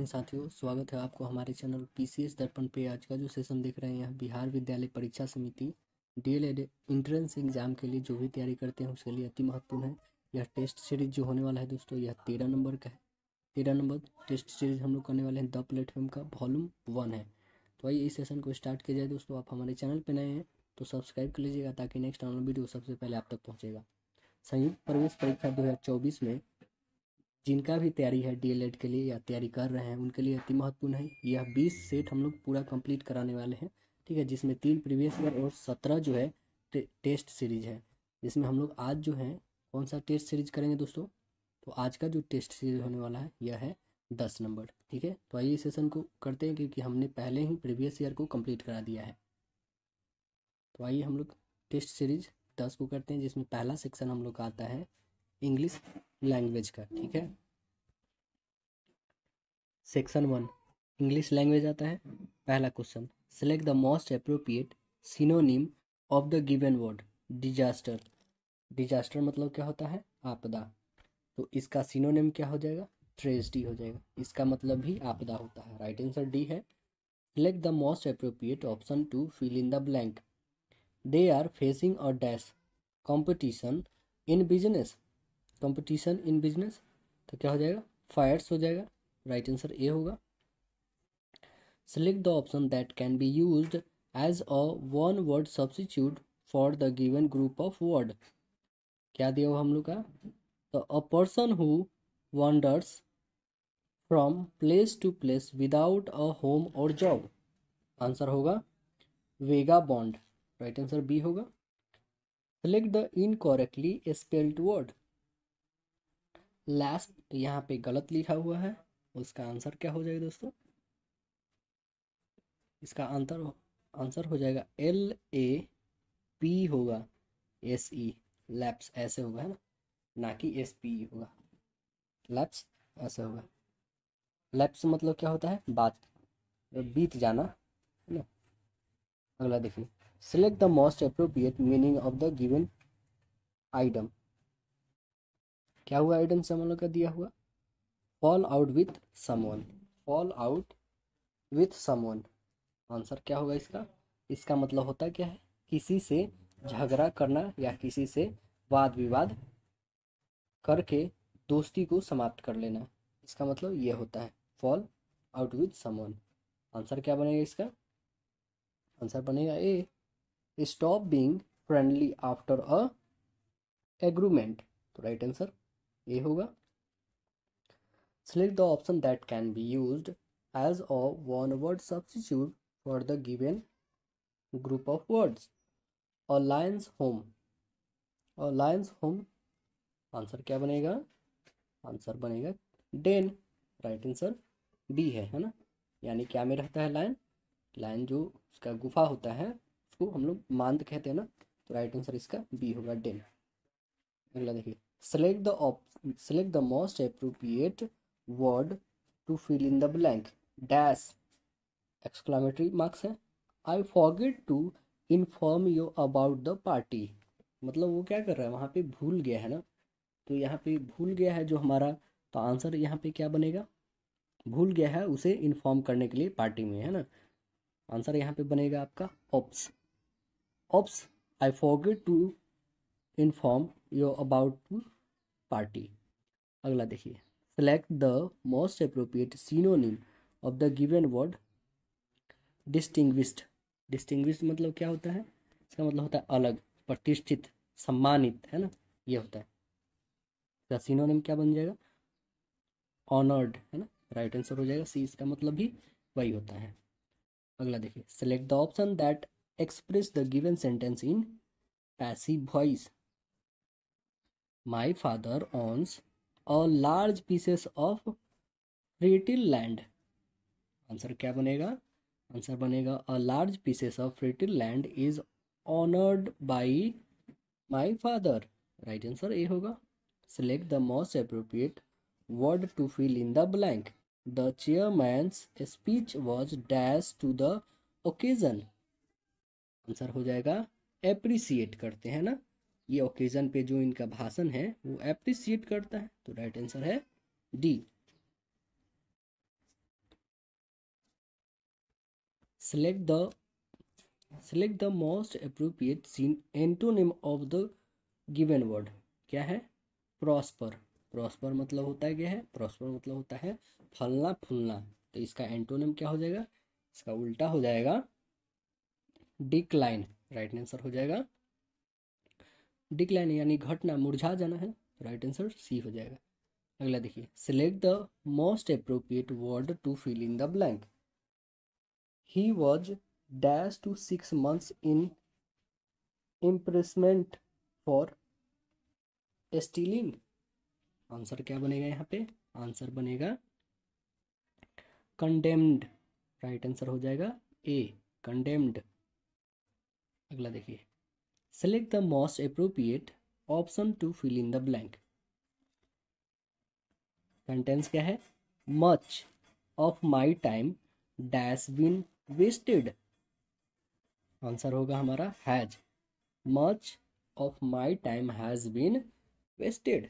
हैं साथियों स्वागत है आपको हमारे चैनल पीसीएस दर्पण पे आज का जो सेशन देख रहे हैं बिहार विद्यालय परीक्षा समिति डीएलएड इंट्रेंस एग्जाम के लिए जो भी तैयारी करते हैं उसके लिए अति महत्वपूर्ण है यह टेस्ट सीरीज जो होने वाला है दोस्तों यह तेरह नंबर का है तेरह नंबर टेस्ट सीरीज हम लोग करने वाले हैं द प्लेटफॉर्म का वॉल्यूम वन है तो आइए इस सेशन को स्टार्ट किया जाए दोस्तों आप हमारे चैनल पर नए हैं तो सब्सक्राइब कर लीजिएगा ताकि नेक्स्ट वीडियो सबसे पहले आप तक पहुँचेगा संयुक्त प्रवेश परीक्षा दो में जिनका भी तैयारी है डी के लिए या तैयारी कर रहे हैं उनके लिए अति महत्वपूर्ण है यह बीस सेट हम लोग पूरा कंप्लीट कराने वाले हैं ठीक है जिसमें तीन प्रीवियस ईयर और सत्रह जो है टे, टेस्ट सीरीज है जिसमें हम लोग आज जो है कौन सा टेस्ट सीरीज करेंगे दोस्तों तो आज का जो टेस्ट सीरीज होने वाला है यह है दस नंबर ठीक है तो आइए सेशन को करते हैं क्योंकि हमने पहले ही प्रीवियस ईयर को कंप्लीट करा दिया है तो आइए हम लोग टेस्ट सीरीज दस को करते हैं जिसमें पहला सेक्शन हम लोग का आता है इंग्लिश लैंग्वेज का ठीक है सेक्शन वन इंग्लिश लैंग्वेज आता है पहला question select the most appropriate synonym of the given word disaster disaster मतलब क्या होता है आपदा तो इसका सिनोनिम क्या हो जाएगा ट्रेजडी हो जाएगा इसका मतलब भी आपदा होता है राइट आंसर डी है select the most appropriate option to fill in the blank they are facing a dash competition in business competition in business तो क्या हो जाएगा फायर्स हो जाएगा राइट आंसर ए होगा select the option that can be use as a one word substitute for the given group of word क्या दिया हुआ हम लोग का तो a person who wonders from place to place without a home और job answer होगा vagabond right answer B होगा select the incorrectly spelled word last यहाँ पे गलत लिखा हुआ है उसका आंसर क्या हो जाएगा दोस्तों इसका आंसर आंसर हो जाएगा एल ए पी होगा एस ई लैप्स ऐसे होगा है ना ना कि एस पी e होगा लैप्स ऐसे होगा लैप्स मतलब क्या होता है बात बीत जाना है ना अगला देखिए select the most appropriate meaning of the given item क्या हुआ आइडन समोल का दिया हुआ fall out with someone fall out with someone answer क्या होगा इसका इसका मतलब होता क्या है किसी से झगड़ा करना या किसी से वाद विवाद करके दोस्ती को समाप्त कर लेना इसका मतलब ये होता है fall out with someone answer क्या बनेगा इसका आंसर बनेगा A stop being friendly after a argument तो राइट आंसर ए होगा select the option that can be use as a one word substitute for the given group of words alliance home alliance home answer क्या बनेगा answer बनेगा Dane right answer B है है ना यानी क्या में रहता है लाइन लाइन जो उसका गुफा होता है उसको हम लोग मांद कहते हैं ना तो राइट आंसर इसका बी होगा डेन अगला देखिए select the op select the most appropriate word to fill in the blank dash exclamatory marks है I forget to inform you about the party मतलब वो क्या कर रहा है वहाँ पे भूल गया है ना तो यहाँ पे भूल गया है जो हमारा तो आंसर यहाँ पे क्या बनेगा भूल गया है उसे इन्फॉर्म करने के लिए पार्टी में है ना आंसर यहाँ पे बनेगा आपका oops oops I forget to inform your about party अगला देखिए select the most appropriate synonym of the given word distinguished distinguished मतलब क्या होता है इसका मतलब होता है अलग प्रतिष्ठित सम्मानित है ना ये होता है इसका सीनोनिम क्या बन जाएगा ऑनर्ड है ना राइट आंसर हो जाएगा सी इसका मतलब भी वही होता है अगला देखिए select the option that express the given sentence in passive voice my father owns a large pieces of fertile land answer क्या बनेगा आंसर बनेगा a large pieces of fertile land is owned by my father right answer A होगा select the most appropriate word to feel in the blank the chairman speech was dash to the occasion answer हो जाएगा appreciate करते हैं ना ये occasion पे जो इनका भाषण है वो एप्रिसिएट करता है तो राइट आंसर है D select the select the most appropriate syn antonym of the given word क्या है प्रॉस्पर प्रॉस्पर मतलब होता है क्या है प्रॉस्पर मतलब होता है फलना फूलना तो इसका एंटोनिम क्या हो जाएगा इसका उल्टा हो जाएगा डिक्लाइन राइट आंसर हो जाएगा डिक्लाइन यानी घटना मुरझा जाना है राइट आंसर सी हो जाएगा अगला देखिए select the most appropriate word to fill in the blank he was dash to six months in imprisonment for stealing answer क्या बनेगा यहाँ पे आंसर बनेगा कंडेम्ड राइट आंसर हो जाएगा ए कंडेम्ड अगला देखिए Select the most appropriate option to fill in the blank. contents क्या है much of my time dash been wasted answer होगा हमारा has much of my time has been wasted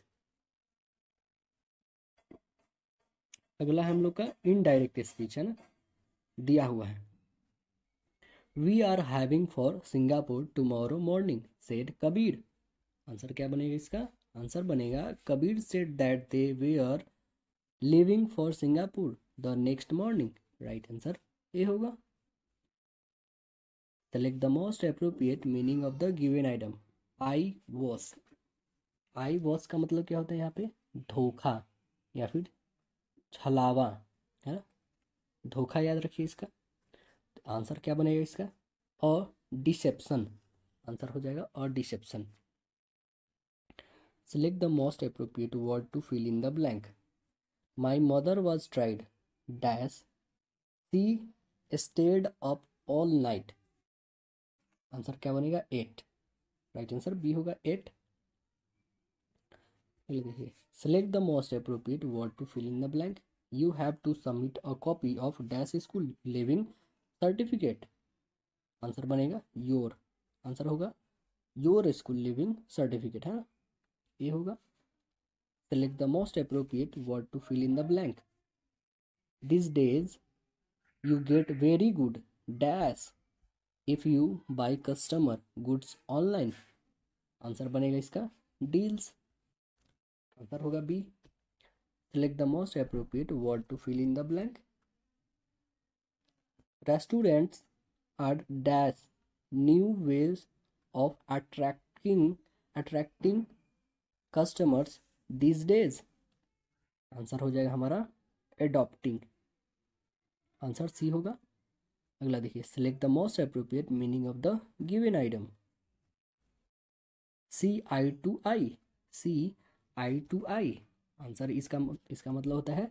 अगला हम लोग का इनडायरेक्ट स्पीच है ना दिया हुआ है we are having for Singapore tomorrow morning said Kabir answer क्या बनेगा इसका आंसर बनेगा Kabir said that they we are living for Singapore the next morning right answer A होगा select the most appropriate meaning of the given item eyewash eyewash का मतलब क्या होता है यहाँ पे धोखा या फिर छलावा है ना धोखा याद रखिए इसका आंसर क्या बनेगा इसका और डिसेप्शन आंसर हो जाएगा और deception select the most appropriate word to fill in the blank my mother was tried dash she stayed up all night answer क्या बनेगा एट राइट आंसर बी होगा एट देखिए select the most appropriate word to fill in the blank you have to submit a copy of dash school leaving certificate answer बनेगा your answer होगा your school leaving certificate है ना ये होगा select the most appropriate word to fill in the blank this days you get very good dash if you buy customer goods online answer बनेगा इसका deals answer होगा B select the most appropriate word to fill in the blank Restaurants are dash new ways of attracting attracting customers these days. Answer हो जाएगा हमारा adopting answer C होगा अगला देखिए select the most appropriate meaning of the given item see eye to eye see eye to eye answer इसका इसका मतलब होता है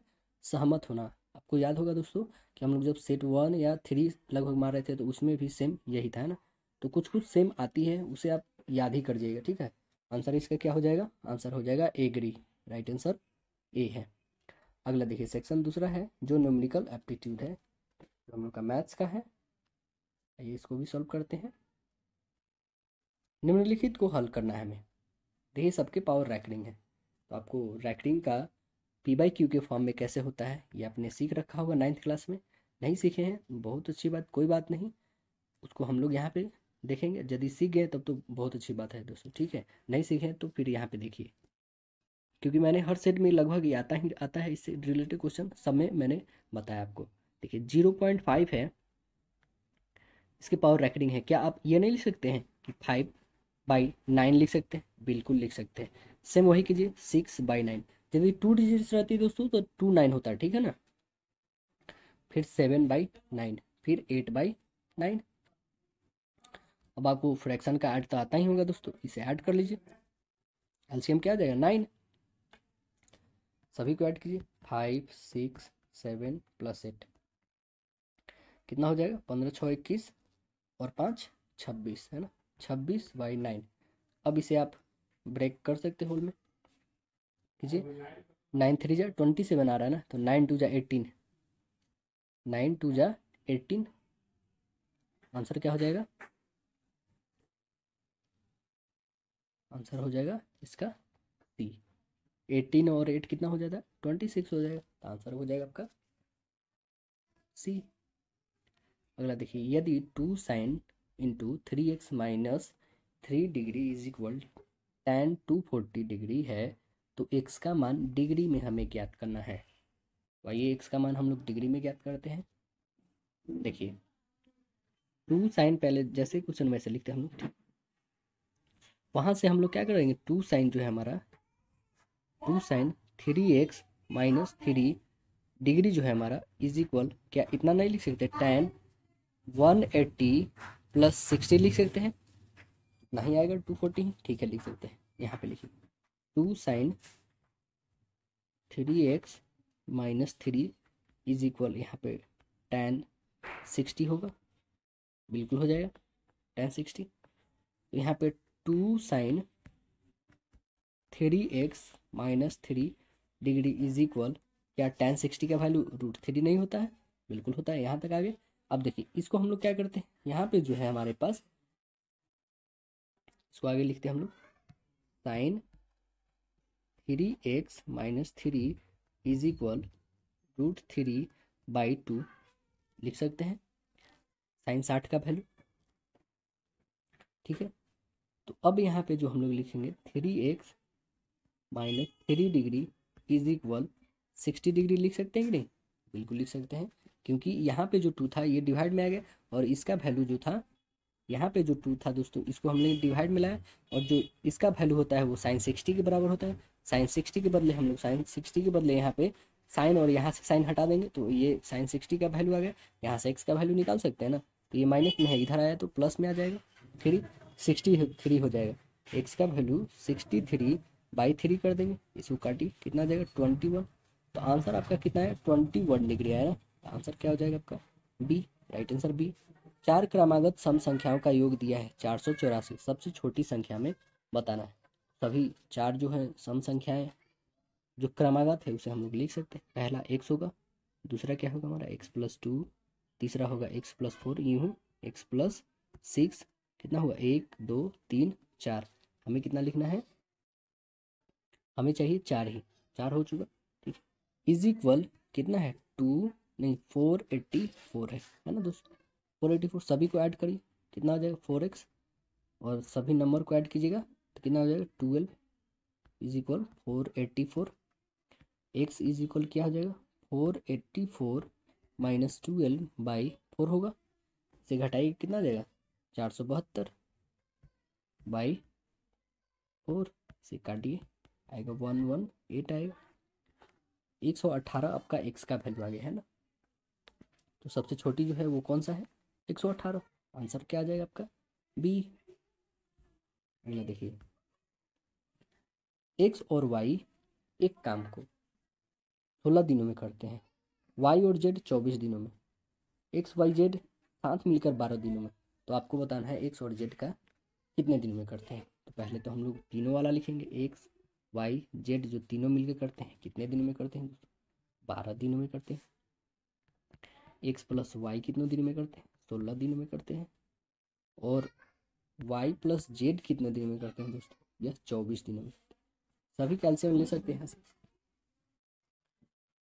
सहमत होना आपको याद होगा दोस्तों कि हम लोग जब सेट वन या थ्री लगभग मार रहे थे तो उसमें भी सेम यही था ना तो कुछ कुछ सेम आती है उसे आप याद ही कर जाइएगा ठीक है आंसर इसका क्या हो जाएगा आंसर हो जाएगा एग्री राइट आंसर ए है अगला देखिए सेक्शन दूसरा है जो न्यूमरिकल एप्टीट्यूड है तो हम लोग का मैथ्स का है आइए इसको भी सॉल्व करते हैं निम्नलिखित को हल करना है हमें देखिए सबके पावर रैकडिंग है तो आपको रैकडिंग का पी बाई क्यू के फॉर्म में कैसे होता है ये आपने सीख रखा होगा नाइन्थ क्लास में नहीं सीखे हैं बहुत अच्छी बात कोई बात नहीं उसको हम लोग यहाँ पे देखेंगे यदि सीख गए तब तो बहुत अच्छी बात है दोस्तों ठीक है नहीं सीखे तो फिर यहाँ पे देखिए क्योंकि मैंने हर सेट में लगभग ये आता ही आता है इससे रिलेटेड क्वेश्चन सब में मैंने बताया आपको देखिए जीरो पॉइंट फाइव है इसके पावर रैकडिंग है क्या आप ये नहीं लिख सकते हैं कि फाइव बाई नाइन लिख सकते हैं बिल्कुल लिख सकते हैं सेम वही कीजिए सिक्स बाई नाइन यदि टू डिजिट्स रहती है दोस्तों तो टू नाइन होता है ठीक है ना फिर सेवन बाई नाइन फिर एट बाई नाइन अब आपको फ्रैक्शन का ऐड तो आता ही होगा दोस्तों इसे ऐड कर लीजिए एलसीएम क्या आ जाएगा नाइन सभी को ऐड कीजिए five six seven plus eight कितना हो जाएगा पंद्रह छः इक्कीस और पाँच छब्बीस है ना छब्बीस बाई नाइन अब इसे आप ब्रेक कर सकते होल में कीजिए नाइन थ्री जा ट्वेंटी सेवन आ रहा है ना तो नाइन टू जा एटीन नाइन टू जा एटीन आंसर क्या हो जाएगा आंसर हो जाएगा इसका सी एटीन और एट कितना हो जाता है ट्वेंटी सिक्स हो जाएगा तो आंसर हो जाएगा आपका सी अगला देखिए यदि two sine into three X minus three degree is equal tan two forty degree है तो एक्स का मान डिग्री में हमें ज्ञात करना है तो आइए एक्स का मान हम लोग डिग्री में ज्ञात करते हैं देखिए टू साइन पहले जैसे क्वेश्चन वैसे लिखते हैं हम लोग वहां वहाँ से हम लोग क्या करेंगे टू साइन जो है हमारा two sine three X minus three degree जो है हमारा इज इक्वल क्या इतना नहीं लिख सकते tan one eighty plus sixty लिख सकते हैं नहीं आएगा टू फोर्टी ठीक है लिख सकते हैं यहाँ पे लिखिए two sine three X minus three is equal यहाँ पे टेन सिक्सटी होगा बिल्कुल हो जाएगा टेन सिक्सटी तो यहाँ पे two sine three X minus three degree is equal क्या टेन सिक्सटी का वैल्यू रूट थ्री नहीं होता है बिल्कुल होता है यहाँ तक आगे अब देखिए इसको हम लोग क्या करते हैं यहाँ पे जो है हमारे पास इसको आगे लिखते हैं हम लोग sine three X minus three is equal root three by two लिख सकते हैं साइन साठ का वैल्यू ठीक है तो अब यहाँ पे जो हम लोग लिखेंगे three X minus three degree is equal sixty degree लिख सकते हैं कि नहीं बिल्कुल लिख सकते हैं क्योंकि यहाँ पे जो टू था ये डिवाइड में आ गया और इसका वैल्यू जो था यहाँ पे जो टू था दोस्तों इसको हमने डिवाइड मिलाया और जो इसका वैल्यू होता है वो साइन सिक्सटी के बराबर होता है साइन सिक्सटी के बदले हम लोग साइन सिक्सटी के बदले यहाँ पे साइन और यहाँ से साइन हटा देंगे तो ये साइन सिक्सटी का वैल्यू आ गया यहाँ से एक्स का वैल्यू निकाल सकते हैं ना तो ये माइनस में है इधर आया तो प्लस में आ जाएगा थ्री सिक्सटी थ्री हो जाएगा एक्स का value sixty three by three कर देंगे इसको काटी कितना जाएगा ट्वेंटी वन तो आंसर आपका कितना है ट्वेंटी वन डिग्री आया ना आंसर तो क्या हो जाएगा आपका बी राइट आंसर बी चार क्रमागत सम संख्याओं का योग दिया है चार सौ चौरासी सबसे छोटी संख्या में बताना है सभी चार जो है सम संख्याएं जो क्रमागत है उसे हम लोग लिख सकते हैं पहला एक्स होगा दूसरा क्या होगा हमारा एक्स प्लस टू तीसरा होगा एक्स प्लस फोर यूँ एक्स प्लस सिक्स कितना होगा एक दो तीन चार हमें कितना लिखना है हमें चाहिए चार ही चार हो चुका ठीक इज इक्वल कितना है टू नहीं फोर एट्टी फोर है है ना दोस्तों फोर एटी फोर सभी को ऐड करिए कितना हो जाएगा फोर एक्स और सभी नंबर को ऐड कीजिएगा तो कितना हो जाएगा twelve is equal four eighty four X is equal क्या हो जाएगा four eighty four minus twelve by four होगा इसे घटाइए कितना जाएगा चार सौ बहत्तर बाई फोर इसे काटिए आएगा वन वन एट आएगा एक सौ अट्ठारह आपका एक्स का वैल्यू आ गया है ना तो सबसे छोटी जो है वो कौन सा है एक सौ अठारह आंसर क्या आ जाएगा आपका बी ये देखिए एक्स और वाई एक काम को सोलह दिनों में करते हैं वाई और जेड चौबीस दिनों में एक्स वाई जेड साथ मिलकर बारह दिनों में तो आपको बताना है एक्स और जेड का कितने दिन में करते हैं तो पहले तो हम लोग तीनों वाला लिखेंगे एक्स वाई जेड जो तीनों मिलकर करते हैं कितने दिनों में करते हैं बारह दिनों में करते हैं एक्स प्लस वाई कितने दिनों में करते हैं सोलह दिन में करते हैं और वाई प्लस जेड कितने दिन में करते हैं दोस्तों यह चौबीस दिनों में सभी कैल्शियम ले सकते हैं से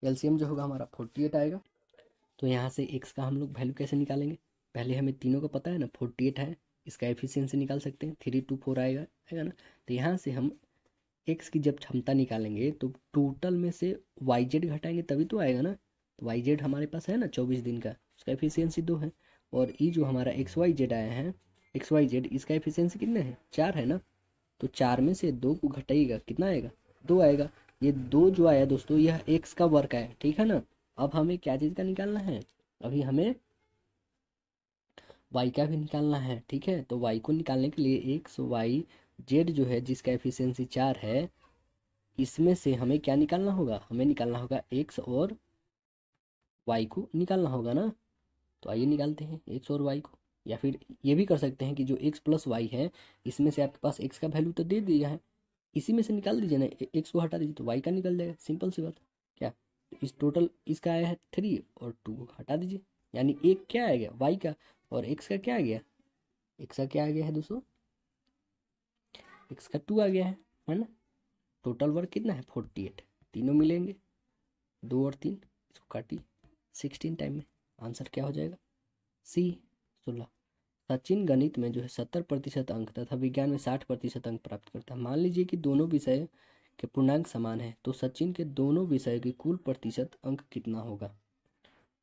कैल्शियम जो होगा हमारा फोर्टी एट आएगा तो यहाँ से एक्स का हम लोग वैल्यू कैसे निकालेंगे पहले हमें तीनों का पता है ना फोर्टी एट है इसका एफिशियंसी निकाल सकते हैं थ्री टू फोर आएगा है ना तो यहाँ से हम एक्स की जब क्षमता निकालेंगे तो टोटल में से वाई जेड घटाएंगे तभी तो आएगा ना तो वाई जेड हमारे पास है ना चौबीस दिन का उसका एफिशियंसी दो है और ये जो हमारा एक्स वाई जेड आया है एक्स वाई जेड इसका एफिशिएंसी कितना है चार है ना तो चार में से दो को घटाइएगा कितना आएगा दो आएगा ये दो जो आया दोस्तों यह एक्स का वर्क आया ठीक है ना अब हमें क्या चीज़ का निकालना है अभी हमें वाई का भी निकालना है ठीक है तो वाई को निकालने के लिए एक्स वाई जेड जो है जिसका एफिशिएंसी चार है इसमें से हमें क्या निकालना होगा हमें निकालना होगा एक्स और वाई को निकालना होगा ना तो आइए निकालते हैं एक्स और वाई को या फिर ये भी कर सकते हैं कि जो एक्स प्लस वाई है इसमें से आपके पास एक्स का वैल्यू तो दे दिया है इसी में से निकाल दीजिए ना एक्स को हटा दीजिए तो वाई का निकल जाएगा सिंपल सी बात क्या तो इस टोटल इसका आया है थ्री और टू हटा दीजिए यानी एक क्या आ गया वाई का और एक्स का क्या आ गया एक्स का क्या आ गया है दोस्तों एक्स का टू आ गया है है ना टोटल वर्क कितना है फोर्टी एट तीनों मिलेंगे दो और तीन इसको काटिए सिक्सटीन टाइम में आंसर क्या हो जाएगा सी सोलह सचिन गणित में जो है सत्तर प्रतिशत अंक तथा विज्ञान में साठ प्रतिशत अंक प्राप्त करता है मान लीजिए कि दोनों विषय के पूर्णांक समान है तो सचिन के दोनों विषय के कुल प्रतिशत अंक कितना होगा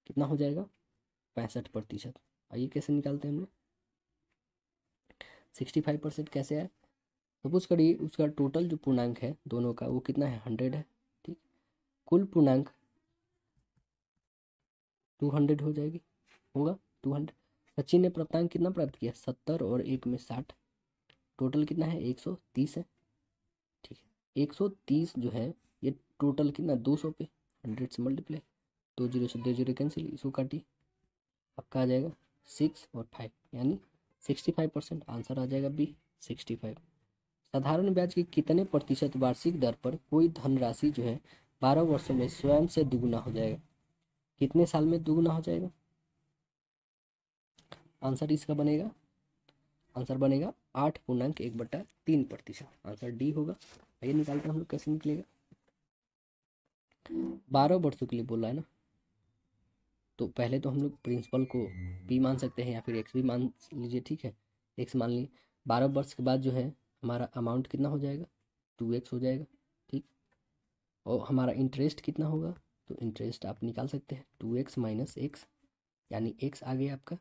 कितना हो जाएगा पैंसठ प्रतिशत आइए कैसे निकालते हैं हम लोग सिक्सटी फाइव परसेंट कैसे आए सपोज करिए उसका टोटल जो पूर्णांक है दोनों का वो कितना है हंड्रेड है ठीक कुल पूर्णांक टू हंड्रेड हो जाएगी होगा टू हंड्रेड सचिन ने प्राप्तांक कितना प्राप्त किया सत्तर और एक में साठ टोटल कितना है एक सौ तीस है ठीक है एक सौ तीस जो है ये टोटल कितना दो सौ पे हंड्रेड से मल्टीप्लाई दो जीरो से दो जीरो कैंसिल इसको काटिए आपका आ जाएगा सिक्स और फाइव यानी सिक्सटी फाइव परसेंट आंसर आ जाएगा बी सिक्सटी फाइव साधारण ब्याज के कितने प्रतिशत वार्षिक दर पर कोई धनराशि जो है बारह वर्षों में स्वयं से दुगुना हो जाएगा कितने साल में दोगुना हो जाएगा आंसर इसका बनेगा आंसर बनेगा आठ पूर्णांक एक बट्टा तीन प्रतिशत आंसर डी होगा आइए निकालते हैं हम लोग कैसे निकलेगा बारह वर्षों के लिए बोला है ना तो पहले तो हम लोग प्रिंसिपल को पी मान सकते हैं या फिर एक्स भी मान लीजिए ठीक है एक्स मान लीजिए बारह वर्ष के बाद जो है हमारा अमाउंट कितना हो जाएगा टू एक्स हो जाएगा ठीक और हमारा इंटरेस्ट कितना होगा तो इंटरेस्ट आप निकाल सकते हैं टू एक्स माइनस एक्स यानी एक्स आ गया आपका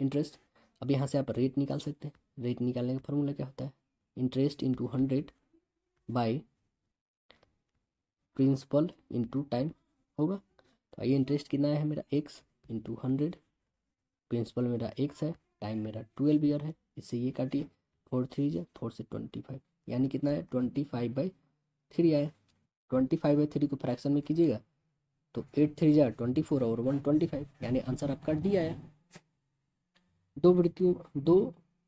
इंटरेस्ट अब यहाँ से आप रेट निकाल सकते हैं रेट निकालने का फॉर्मूला क्या होता है interest into hundred by principal into time होगा तो आइए इंटरेस्ट कितना है मेरा एक्स इंटू हंड्रेड प्रिंसिपल मेरा एक्स है टाइम मेरा ट्वेल्व ईयर है इससे ये काटिए फोर थ्री जो फोर से ट्वेंटी फाइव यानी कितना है ट्वेंटी फाइव बाई थ्री आया ट्वेंटी फाइव बाई थ्री को फ्रैक्शन में कीजिएगा तो एट थ्री जै ट्वेंटी फोर और वन ट्वेंटी फाइव यानी आंसर आपका डी आया दो वृत्तियों दो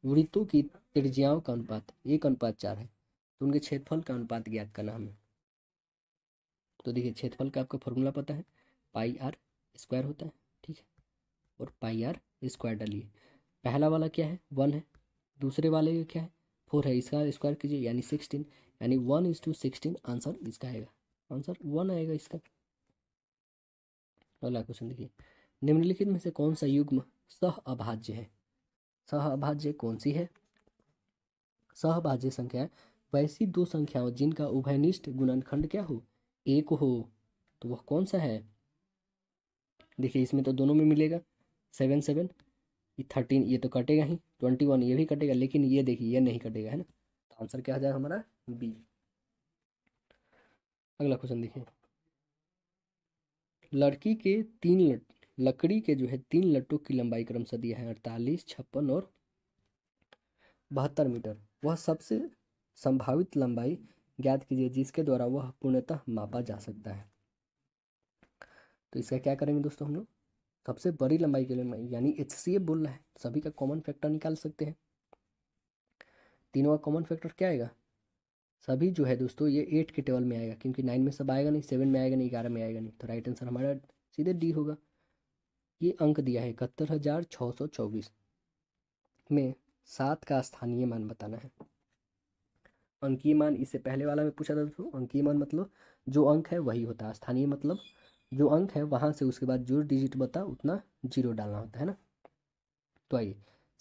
वृत्तों की त्रिज्याओं का अनुपात एक अनुपात चार है तो उनके क्षेत्रफल का अनुपात ज्ञात करना हमें तो देखिए क्षेत्रफल का आपका फॉर्मूला पता है पाई आर स्क्वायर होता है ठीक है और पाई आर स्क्वायर डालिए पहला वाला क्या है वन है दूसरे वाले का क्या है फोर है इसका स्क्वायर कीजिए यानी सिक्सटीन यानी one is to sixteen answer इसका आएगा आंसर वन आएगा इसका अगला क्वेश्चन देखिए निम्नलिखित में से कौन सा युग्म सह अभाज्य है सह अभाज्य कौन सी है सह अभाज्य संख्या वैसी दो संख्याओं जिनका उभयनिष्ठ गुणनखंड क्या हो एक हो तो वह कौन सा है देखिए इसमें तो दोनों में मिलेगा सेवन सेवन ये थर्टीन ये तो कटेगा ही ट्वेंटी वन ये भी कटेगा लेकिन ये देखिए ये नहीं कटेगा है ना तो आंसर क्या आ जाएगा हमारा बी अगला क्वेश्चन देखिए लड़की के तीन लट लकड़ी के जो है तीन लट्टों की लंबाई क्रम से दिया है अड़तालीस छप्पन और बहत्तर मीटर वह सबसे संभावित लंबाई ज्ञात कीजिए जिसके द्वारा वह पूर्णतः मापा जा सकता है तो इसका क्या करेंगे दोस्तों हम लोग सबसे बड़ी लंबाई के लिए यानी एच सी बोल रहा है सभी का कॉमन फैक्टर निकाल सकते हैं तीनों का कॉमन फैक्टर क्या आएगा सभी जो है दोस्तों ये एट के टेबल में आएगा क्योंकि नाइन में सब आएगा नहीं सेवन में आएगा नहीं ग्यारह में आएगा नहीं तो राइट आंसर हमारा सीधे डी होगा ये अंक दिया है इकहत्तर हज़ार छः सौ चौबीस में सात का स्थानीय मान बताना है अंकीय मान इससे पहले वाला में पूछा था दोस्तों अंकीय मान मतलब जो अंक है वही होता है स्थानीय मतलब जो अंक है वहाँ से उसके बाद जो डिजिट बता उतना जीरो डालना होता है ना तो आइए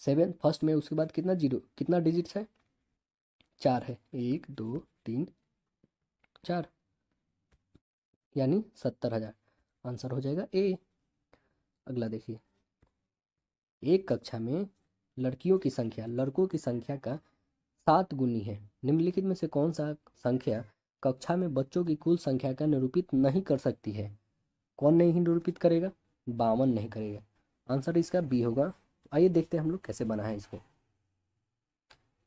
सेवन फर्स्ट में उसके बाद कितना जीरो कितना डिजिट्स है चार है एक दो तीन चार यानी सत्तर हजार आंसर हो जाएगा ए अगला देखिए एक कक्षा में लड़कियों की संख्या लड़कों की संख्या का सात गुनी है निम्नलिखित में से कौन सा संख्या कक्षा में बच्चों की कुल संख्या का निरूपित नहीं कर सकती है कौन नहीं निरूपित करेगा बावन नहीं करेगा आंसर इसका बी होगा आइए देखते हैं हम लोग कैसे बना है इसको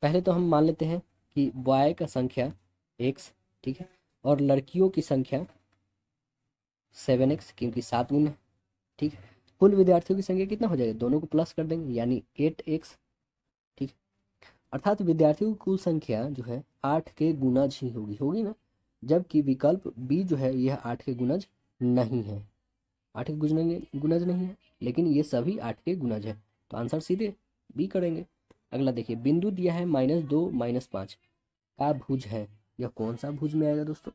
पहले तो हम मान लेते हैं कि बॉय का संख्या एक्स ठीक है और लड़कियों की संख्या सेवन एक्स क्योंकि सात गुण है ठीक है कुल विद्यार्थियों की संख्या कितना हो जाएगा दोनों को प्लस कर देंगे यानी एट एक्स ठीक अर्थात विद्यार्थियों की कुल संख्या जो है आठ के गुनाज ही होगी होगी ना जबकि विकल्प बी जो है यह आठ के गुनज नहीं है आठ के गुजरेंगे गुनज नहीं है लेकिन ये सभी आठ के गुनज है तो आंसर सीधे बी करेंगे अगला देखिए बिंदु दिया है माइनस दो माइनस पाँच का भुज है यह कौन सा भुज में आएगा दोस्तों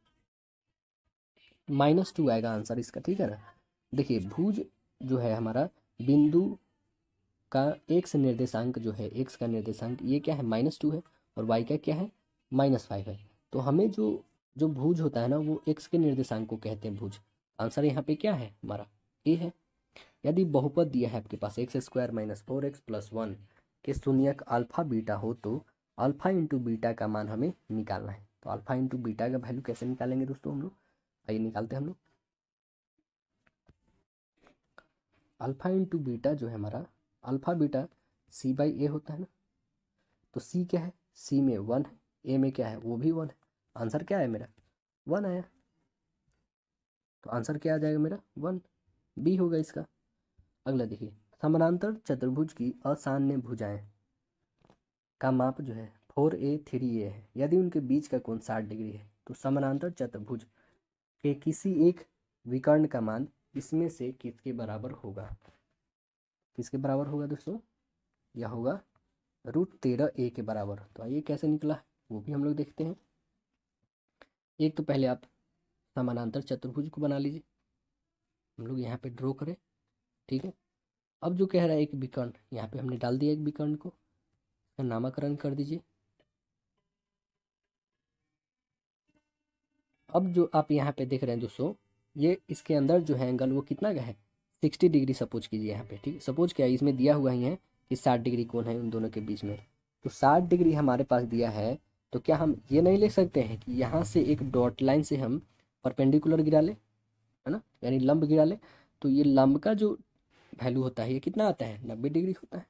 माइनस टू आएगा आंसर इसका ठीक है ना देखिए भुज जो है हमारा बिंदु का एक्स निर्देशांक जो है एक्स का निर्देशांक ये क्या है माइनस टू है और वाई का क्या है माइनस फाइव है तो हमें जो जो भुज होता है ना वो एक्स के निर्देशांक को कहते हैं भुज आंसर यहाँ पे क्या है हमारा ए है यदि बहुपद दिया है आपके पास X square minus four X plus one के शून्य अल्फा बीटा हो तो अल्फ़ा इंटू बीटा का मान हमें निकालना है तो अल्फ़ा इंटू बीटा का वैल्यू कैसे निकालेंगे दोस्तों हम लोग आइए निकालते हैं हम लोग अल्फ़ा इंटू बीटा जो है हमारा alpha beta C by A होता है ना तो सी क्या है सी में वन है ए में क्या है वो भी वन है आंसर क्या है मेरा वन आया तो आंसर क्या आ जाएगा मेरा वन बी होगा इसका अगला देखिए समानांतर चतुर्भुज की असान्य भुजाएं का माप जो है फोर ए थ्री ए है यदि उनके बीच का कोण साठ डिग्री है तो समानांतर चतुर्भुज के किसी एक विकर्ण का मान इसमें से किसके बराबर होगा किसके बराबर होगा दोस्तों यह होगा रूट तेरह ए के बराबर तो आइए कैसे निकला वो भी हम लोग देखते हैं एक तो पहले आप समानांतर चतुर्भुज को बना लीजिए हम लोग यहाँ पे ड्रॉ करें ठीक है अब जो कह रहा है एक विकर्ण यहाँ पे हमने डाल दिया एक विकर्ण को तो नामाकरण कर दीजिए अब जो आप यहाँ पे देख रहे हैं दोस्तों ये इसके अंदर जो है एंगल वो कितना का है सिक्सटी डिग्री सपोज कीजिए यहाँ पे ठीक सपोज क्या है इसमें दिया हुआ ही है कि साठ डिग्री कौन है उन दोनों के बीच में तो साठ डिग्री हमारे पास दिया है तो क्या हम ये नहीं ले सकते हैं कि यहाँ से एक डॉट लाइन से हम परपेंडिकुलर गिरा ले है ना यानी लंब गिरा ले तो ये लंब का जो वैल्यू होता है ये कितना आता है नब्बे डिग्री होता है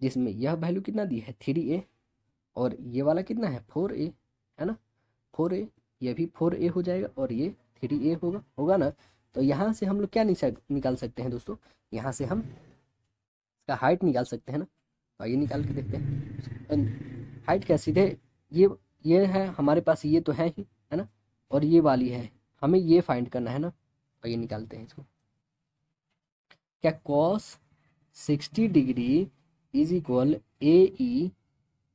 जिसमें यह वैल्यू कितना दी है थ्री ए और ये वाला कितना है फोर ए है ना फोर ए यह भी फोर ए हो जाएगा और ये थ्री ए होगा होगा ना तो यहाँ से हम लोग क्या निकाल सकते हैं दोस्तों यहाँ से हम इसका हाइट निकाल सकते हैं ना तो आइए निकाल के देखते हैं हाइट क्या सीधे ये ये है हमारे पास ये तो है ही है ना और ये वाली है हमें ये फाइंड करना है ना और तो ये निकालते हैं इसको क्या cos sixty degree is equal A E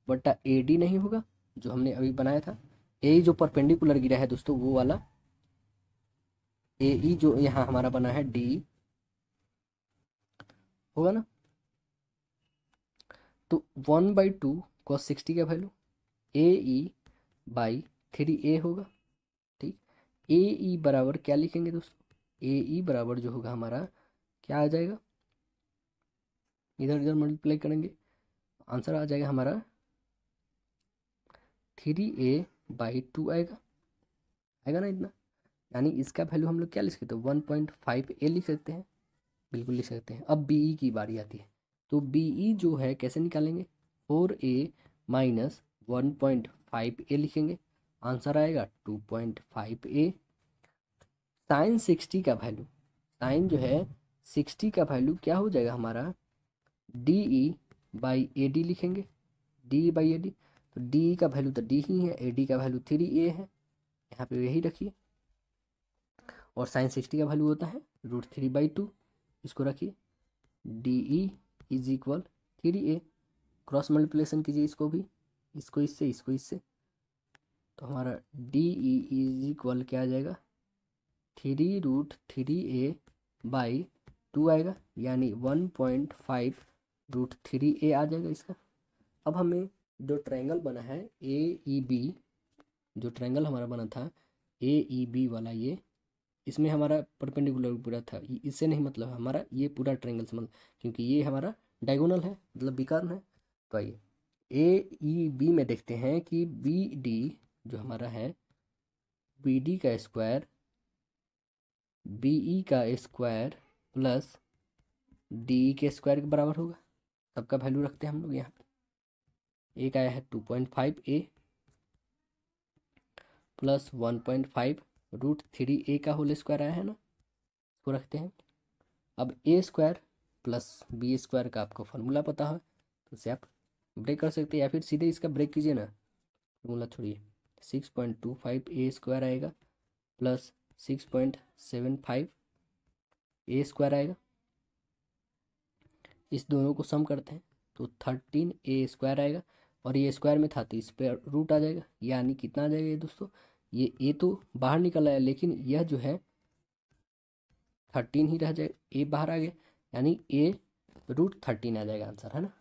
बट्टा ए डी नहीं होगा जो हमने अभी बनाया था ए जो परपेंडिकुलर गिरा है दोस्तों वो वाला ए ई जो यहाँ हमारा बना है डी होगा ना तो one by two cos sixty का value A E by three A होगा ठीक ए ई बराबर क्या लिखेंगे दोस्तों ए ई बराबर जो होगा हमारा क्या आ जाएगा इधर उधर मल्टीप्लाई करेंगे आंसर आ जाएगा हमारा थ्री ए बाई टू आएगा आएगा ना इतना यानी इसका वैल्यू हम लोग क्या लिख सकते हैं वन पॉइंट फाइव ए लिख सकते हैं बिल्कुल लिख सकते हैं अब बी ई e की बारी आती है तो बी ई e जो है कैसे निकालेंगे four A minus one point five A लिखेंगे आंसर आएगा two point five A sine sixty का वैल्यू साइन जो है सिक्सटी का वैल्यू क्या हो जाएगा हमारा D E by A D लिखेंगे D E by A D तो डी ई e का वैल्यू तो डी ही है ए डी का वैल्यू थ्री ए है यहाँ पे यही रखिए और साइन सिक्सटी का वैल्यू होता है रूट थ्री बाई टू इसको रखिए D E is equal three A cross multiplication कीजिए इसको भी इसको इससे इसको इससे तो हमारा डी ई इज इक्वल क्या आ जाएगा three root three A by two आएगा यानी one point five root three A आ जाएगा इसका अब हमें जो ट्रायंगल बना है ए ई बी जो ट्रायंगल हमारा बना था ए ई बी वाला ये इसमें हमारा परपेंडिकुलर पूरा था इससे नहीं मतलब हमारा ये पूरा ट्रायंगल से मतलब क्योंकि ये हमारा डायगोनल है मतलब विकर्ण है तो आइए ए ई बी में देखते हैं कि बी डी जो हमारा है बी डी का स्क्वायर बी ई का स्क्वायर प्लस डी के स्क्वायर के बराबर होगा सबका वैल्यू रखते हैं हम लोग यहाँ एक आया है two point five A plus one point five root three A का होल स्क्वायर आया है ना इसको रखते हैं अब A square plus B square का आपको फॉर्मूला पता है तो उसे आप ब्रेक कर सकते हैं या फिर सीधे इसका ब्रेक कीजिए ना फॉर्मूला छोड़िए six point two five A square आएगा plus six point seven five A square आएगा इस दोनों को सम करते हैं तो थर्टीन ए स्क्वायर आएगा और ये स्क्वायर में था तो इस पर रूट आ जाएगा यानी कितना आ जाएगा ये दोस्तों ये ए तो बाहर निकल आया लेकिन यह जो है थर्टीन ही रह जाएगा ए बाहर आ गया यानी ए रूट थर्टीन आ जाएगा आंसर है ना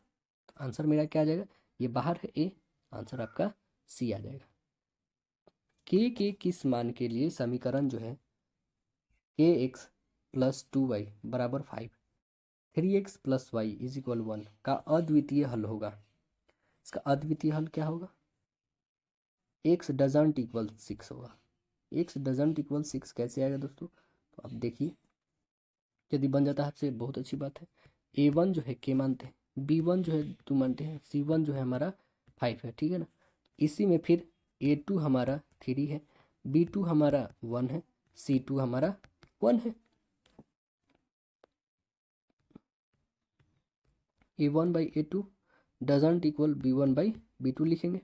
आंसर मेरा क्या आ जाएगा ये बाहर है ए आंसर आपका सी आ जाएगा के के किस मान के लिए समीकरण जो है के एक्स प्लस टू वाई बराबर five three X plus Y is equal one का अद्वितीय हल होगा इसका अद्वितीय हल क्या होगा एक्स डजेंट इक्वल सिक्स होगा एक्स डजेंट इक्वल सिक्स कैसे आएगा दोस्तों तो आप देखिए यदि बन जाता है आपसे बहुत अच्छी बात है ए वन जो है के मानते हैं बी वन जो है टू मानते हैं सी वन जो है हमारा फाइव है ठीक है ना इसी में फिर ए टू हमारा थ्री है बी टू हमारा वन है सी टू हमारा वन है A one by A two doesn't equal B one by B two लिखेंगे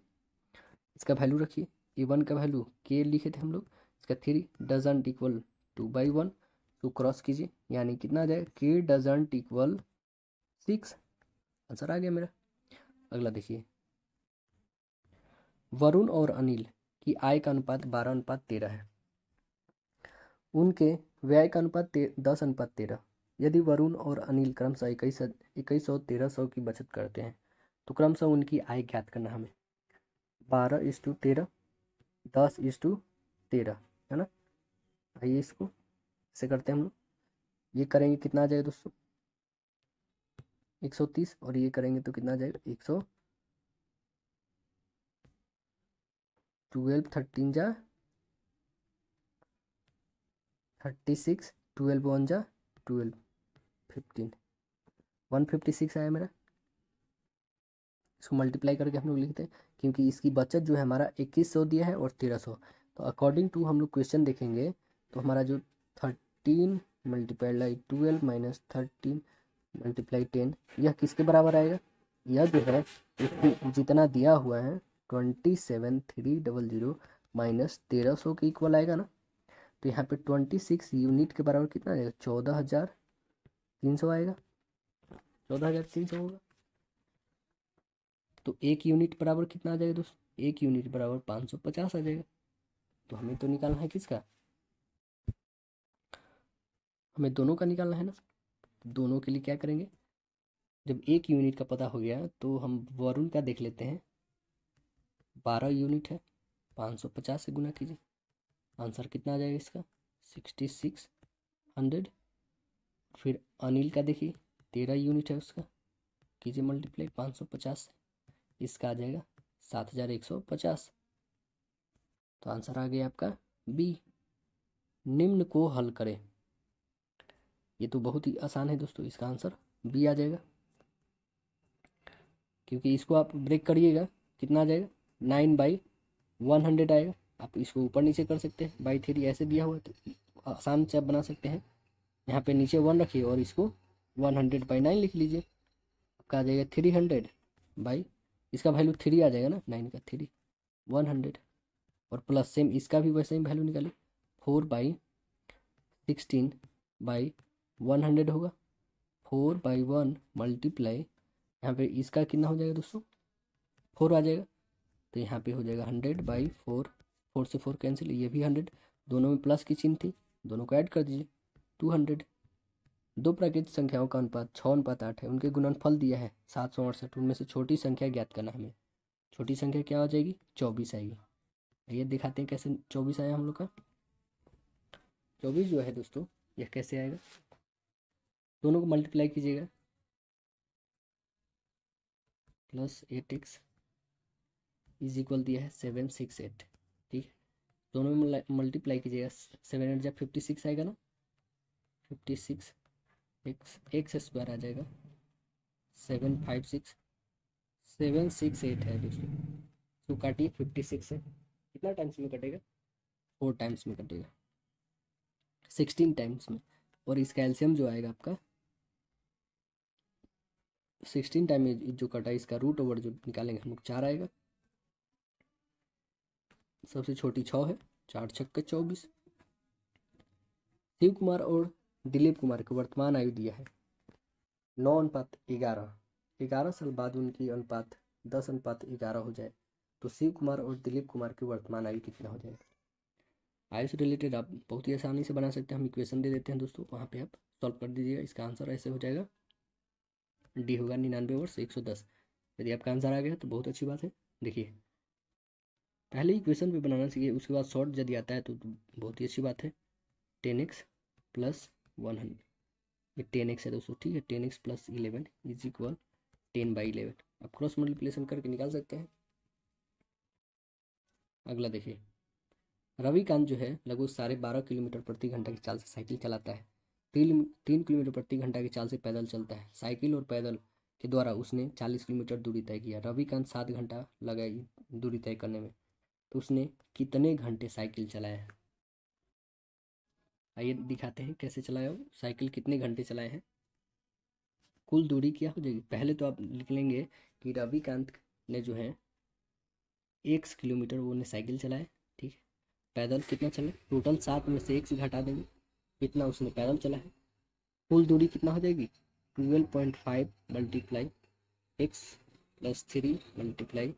इसका वैल्यू रखिए ए वन का वैल्यू के लिखे थे हम लोग इसका three doesn't equal two by one तो क्रॉस कीजिए यानी कितना आ जाएगा K doesn't equal six answer आ गया मेरा अगला देखिए वरुण और अनिल की आय का अनुपात बारह अनुपात तेरह है उनके व्यय का अनुपात दस अनुपात तेरह यदि वरुण और अनिल क्रमशः इक्कीस इक्कीस सौ तेरह सौ की बचत करते हैं तो क्रमशः उनकी आय ज्ञात करना हमें बारह इस टू तेरह दस इस टू तेरह है ना आइए इसको ऐसे करते हैं हम लोग ये करेंगे कितना आ जाएगा दोस्तों एक सौ तीस और ये करेंगे तो कितना आ जाएगा एक सौ ट्वेल्व थर्टीन जा थर्टी सिक्स ट्वेल्व वन जा twelve fifteen one fifty six आया मेरा इसको मल्टीप्लाई करके हम लोग लिखते हैं क्योंकि इसकी बचत जो है हमारा इक्कीस सौ दिया है और तेरह सौ तो अकॉर्डिंग टू हम लोग क्वेश्चन देखेंगे तो हमारा जो thirteen multiply twelve minus thirteen multiply ten यह किसके बराबर आएगा यह जो है जितना दिया हुआ है twenty seven three double zero minus तेरह सौ के इक्वल आएगा ना तो यहाँ पे ट्वेंटी सिक्स यूनिट के बराबर कितना आएगा चौदह हज़ार तीन सौ आएगा चौदह हज़ार तीन सौ होगा तो एक यूनिट बराबर कितना आ जाएगा दोस्तों एक यूनिट बराबर पाँच सौ पचास आ जाएगा तो हमें तो निकालना है किसका हमें दोनों का निकालना है ना तो दोनों के लिए क्या करेंगे जब एक यूनिट का पता हो गया तो हम वरुण का देख लेते हैं बारह यूनिट है पाँच सौ पचास से गुना कीजिए आंसर कितना आ जाएगा इसका सिक्सटी सिक्स हंड्रेड फिर अनिल का देखिए तेरह यूनिट है उसका कीजिए मल्टीप्लाई पाँच सौ पचास इसका आ जाएगा सात हज़ार एक सौ पचास तो आंसर आ गया आपका बी निम्न को हल करें ये तो बहुत ही आसान है दोस्तों इसका आंसर बी आ जाएगा क्योंकि इसको आप ब्रेक करिएगा कितना आ जाएगा नाइन बाई वन हंड्रेड आएगा आप इसको ऊपर नीचे कर सकते हैं बाई थ्री ऐसे दिया हुआ है तो आसान से आप बना सकते हैं यहाँ पे नीचे वन रखिए और इसको वन हंड्रेड बाई नाइन लिख लीजिए आपका आ जाएगा थ्री हंड्रेड बाई इसका वैल्यू थ्री आ जाएगा ना नाइन का थ्री वन हंड्रेड और प्लस सेम इसका भी वैसे ही वैल्यू निकालिए four by sixteen by one hundred होगा फोर बाई वन मल्टीप्लाई यहाँ पे इसका कितना हो जाएगा दोस्तों फोर आ जाएगा तो यहाँ पे हो जाएगा हंड्रेड बाई फोर फोर से फोर कैंसिल ये भी हंड्रेड दोनों में प्लस की चिन्ह थी दोनों को ऐड कर दीजिए टू हंड्रेड दो प्राकृतिक संख्याओं का अनुपात छः अनुपात आठ है उनके गुणनफल दिया है सात सौ अड़सठ उनमें से छोटी संख्या ज्ञात करना है हमें छोटी संख्या क्या हो जाएगी चौबीस आएगी ये दिखाते हैं कैसे चौबीस आया हम लोग का चौबीस जो है दोस्तों यह कैसे आएगा दोनों को मल्टीप्लाई कीजिएगा plus eight X is equal दिया है सेवन सिक्स एट ठीक है दोनों में मल्टीप्लाई कीजिएगा सेवन एट जब फिफ्टी सिक्स आएगा ना fifty six X X square आ जाएगा seven five six seven six eight है दोस्तों तो काटिए फिफ्टी सिक्स है कितना टाइम्स में कटेगा फोर टाइम्स में कटेगा सिक्सटीन टाइम्स में और इसका कैल्शियम जो आएगा आपका सिक्सटीन टाइम में जो कटा इसका रूट ओवर जो निकालेंगे हम लोग चार आएगा सबसे छोटी छः है चार छक्के चौबीस शिव कुमार और दिलीप कुमार को वर्तमान आयु दिया है नौ अनुपात ग्यारह ग्यारह साल बाद उनकी अनुपात दस अनुपात ग्यारह हो जाए तो शिव कुमार और दिलीप कुमार की वर्तमान आयु कितना हो जाएगा आयु से रिलेटेड आप बहुत ही आसानी से बना सकते हैं हम इक्वेशन दे देते हैं दोस्तों वहाँ पे आप सॉल्व कर दीजिएगा इसका आंसर ऐसे हो जाएगा डी होगा निन्यानवे और एक सौ दस यदि आपका आंसर आ गया तो बहुत अच्छी बात है देखिए पहले इक्वेशन पे बनाना चाहिए उसके बाद शॉर्ट यदि आता है तो बहुत ही अच्छी बात है ten X plus one hundred ये टेन एक्स है दोस्तों ठीक है ten X plus eleven is equal ten by eleven आप क्रॉस मल्टीप्लेसन करके निकाल सकते हैं अगला देखिए रविकांत जो है लगभग साढ़े बारह किलोमीटर प्रति घंटा की चाल से साइकिल चलाता है तीन तीन किलोमीटर प्रति घंटा की चाल से पैदल चलता है साइकिल और पैदल के द्वारा उसने चालीस किलोमीटर दूरी तय किया रविकांत सात घंटा लगाई दूरी तय करने में तो उसने कितने घंटे साइकिल चलाया आइए दिखाते हैं कैसे चलाए हो साइकिल कितने घंटे चलाए हैं कुल दूरी क्या हो जाएगी पहले तो आप लिख लेंगे कि रविकांत ने जो है एक किलोमीटर वो ने साइकिल चलाए ठीक है पैदल कितना चले टोटल सात में से एक से घटा देंगे कितना उसने पैदल चला है कुल दूरी कितना हो जाएगी twelve point five multiply X plus three multiply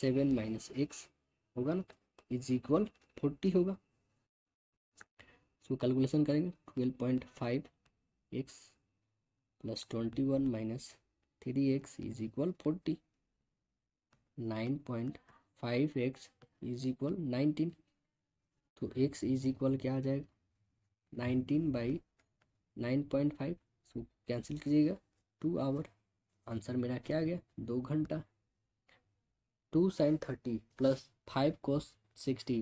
seven minus X होगा ना इज इक्वल फोर्टी होगा इसमें कैलकुलेशन करेंगे twelve point five X plus twenty one minus three X is equal forty nine point five X is equal nineteen तो X is equal क्या आ जाएगा nineteen by nine point five so cancel कीजिएगा two hour answer मेरा क्या आ गया दो घंटा two sine thirty plus five cos sixty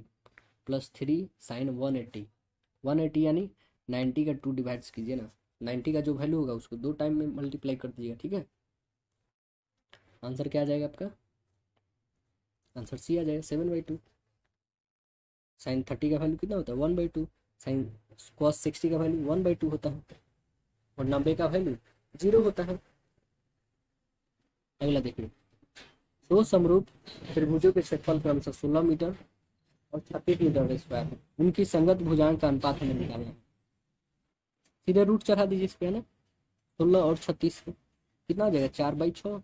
plus three sine one eighty one eighty यानी नाइन्टी का टू डिवाइड्स कीजिए ना नाइन्टी का जो वैल्यू होगा उसको दो टाइम में मल्टीप्लाई कर दीजिएगा ठीक है आंसर क्या आ जाएगा आपका आंसर सी आ जाएगा seven by two sine thirty का वैल्यू कितना होता है one by two sine cos sixty का वैल्यू वन बाई टू होता है और नब्बे का वैल्यू जीरो होता है अगला देखिए दो समरूप त्रिभुजों के क्षेत्रफल क्रमशः सोलह मीटर और छत्तीस मीटर डॉट स्क्वायर है उनकी संगत भुजांग का अनुपात हमें निकालना है सीधे रूट चढ़ा दीजिए इस पे ना सोलह और छत्तीस को कितना हो जाएगा चार बाई छः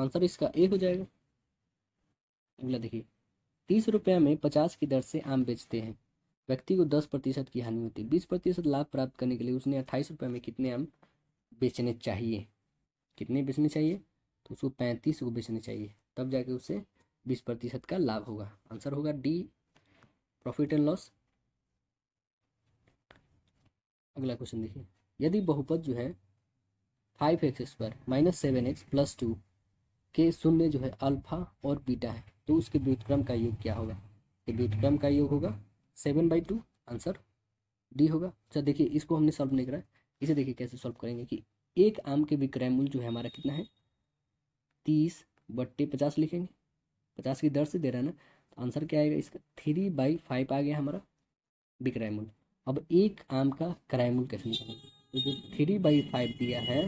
आंसर इसका ए हो जाएगा अगला देखिए तीस रुपये में पचास की दर से आम बेचते हैं व्यक्ति को दस प्रतिशत की हानि होती है बीस प्रतिशत लाभ प्राप्त करने के लिए उसने अट्ठाईस रुपये में कितने आम बेचने चाहिए कितने बेचने चाहिए तो उसको पैंतीस को बेचने चाहिए तब जाके उसे बीस प्रतिशत का लाभ होगा आंसर होगा डी प्रॉफिट एंड लॉस अगला क्वेश्चन देखिए यदि बहुपद जो है five X square minus seven X plus two के शून्य जो है अल्फा और बीटा है तो उसके व्युतक्रम का योग क्या होगा तो व्युतक्रम का योग होगा seven by two answer D होगा अच्छा देखिए इसको हमने सॉल्व नहीं करा इसे देखिए कैसे सॉल्व करेंगे कि एक आम के विक्रय मूल्य जो है हमारा कितना है तीस बट्टे पचास लिखेंगे पचास की दर से दे रहा है ना आंसर क्या आएगा इसका थ्री बाई फाइव आ गया हमारा विक्रय मूल्य अब एक आम का क्रय मूल्य कैसे निकालेंगे तो जो थ्री बाई फाइव दिया है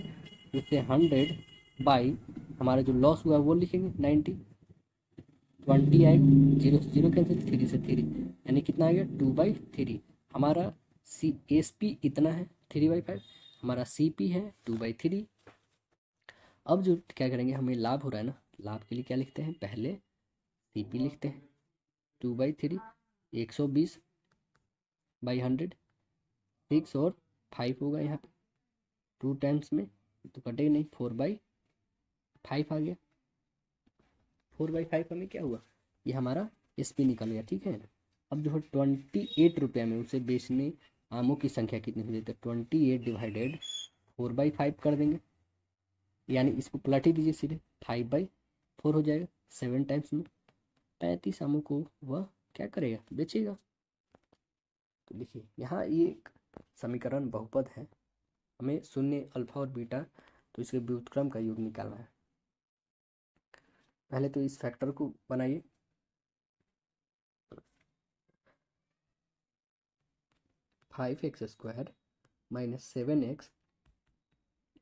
उससे हंड्रेड बाई हमारा जो लॉस हुआ है वो लिखेंगे नाइन्टी ट्वेंटी आई जीरो से जीरो कैंसिल थ्री से थ्री यानी कितना आ गया टू बाई थ्री हमारा सी एस पी इतना है थ्री बाई फाइव हमारा सी पी है टू बाई थ्री अब जो क्या करेंगे हमें लाभ हो रहा है ना लाभ के लिए क्या लिखते हैं पहले सी पी लिखते हैं टू बाई थ्री एक सौ बीस बाई हंड्रेड सिक्स और फाइव होगा यहाँ पे टू टाइम्स में तो कटेगा नहीं फोर बाई फाइव आ गया फोर बाई फाइव हमें क्या हुआ ये हमारा एस पी निकल गया ठीक है अब जो है ट्वेंटी एट रुपये में उसे बेचने आमों की संख्या कितनी हो जाती है twenty eight divided four by five कर देंगे यानी इसको पलट ही दीजिए सीधे फाइव बाई फोर हो जाएगा सेवन टाइम्स में पैंतीस आमों को वह क्या करेगा बेचेगा तो देखिए यहाँ ये एक समीकरण बहुपद है हमें शून्य अल्फा और बीटा तो इसके व्युतक्रम का योग निकालना है पहले तो इस फैक्टर को बनाइए five X square minus seven X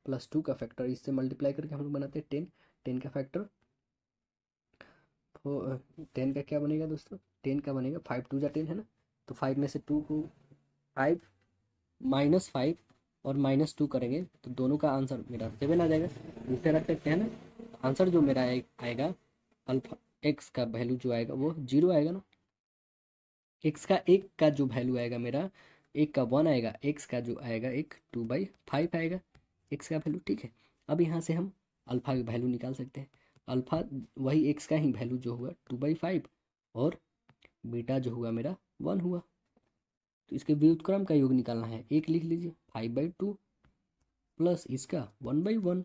plus two का फैक्टर इससे मल्टीप्लाई करके हम लोग बनाते हैं टेन टेन का फैक्टर फो टेन का क्या बनेगा दोस्तों टेन का बनेगा फाइव टू या टेन है ना तो फाइव में से टू को फाइव माइनस फाइव और माइनस टू करेंगे तो दोनों का आंसर मेरा सेवन आ जाएगा जिससे रख सकते हैं ना आंसर जो मेरा आएगा अल्फा एक्स का वैल्यू जो आएगा वो जीरो आएगा ना एक्स का एक का जो वैल्यू आएगा मेरा एक का वन आएगा एक्स का जो आएगा एक टू बाई फाइव आएगा एक्स का वैल्यू ठीक है अब यहाँ से हम अल्फा की वैल्यू निकाल सकते हैं अल्फ़ा वही एक्स का ही वैल्यू जो हुआ टू बाई फाइव और बीटा जो हुआ मेरा वन हुआ तो इसके व्युतक्रम का योग निकालना है एक लिख लीजिए फाइव बाई टू प्लस इसका वन बाई वन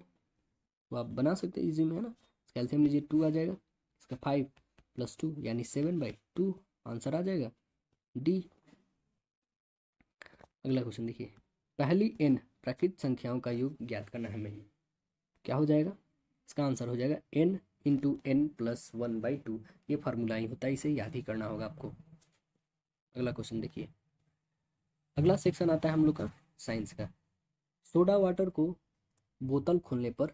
तो आप बना सकते हैं इजी में है ना इसका लीजिए टू आ जाएगा इसका फाइव प्लस टू यानी सेवन बाई टू आंसर आ जाएगा डी अगला क्वेश्चन देखिए पहली एन प्राकृत संख्याओं का योग ज्ञात करना है हमें क्या हो जाएगा इसका आंसर हो जाएगा N into N plus one by two ये फार्मूला ही होता है इसे याद ही करना होगा आपको अगला क्वेश्चन देखिए अगला सेक्शन आता है हम लोग का साइंस का सोडा वाटर को बोतल खोलने पर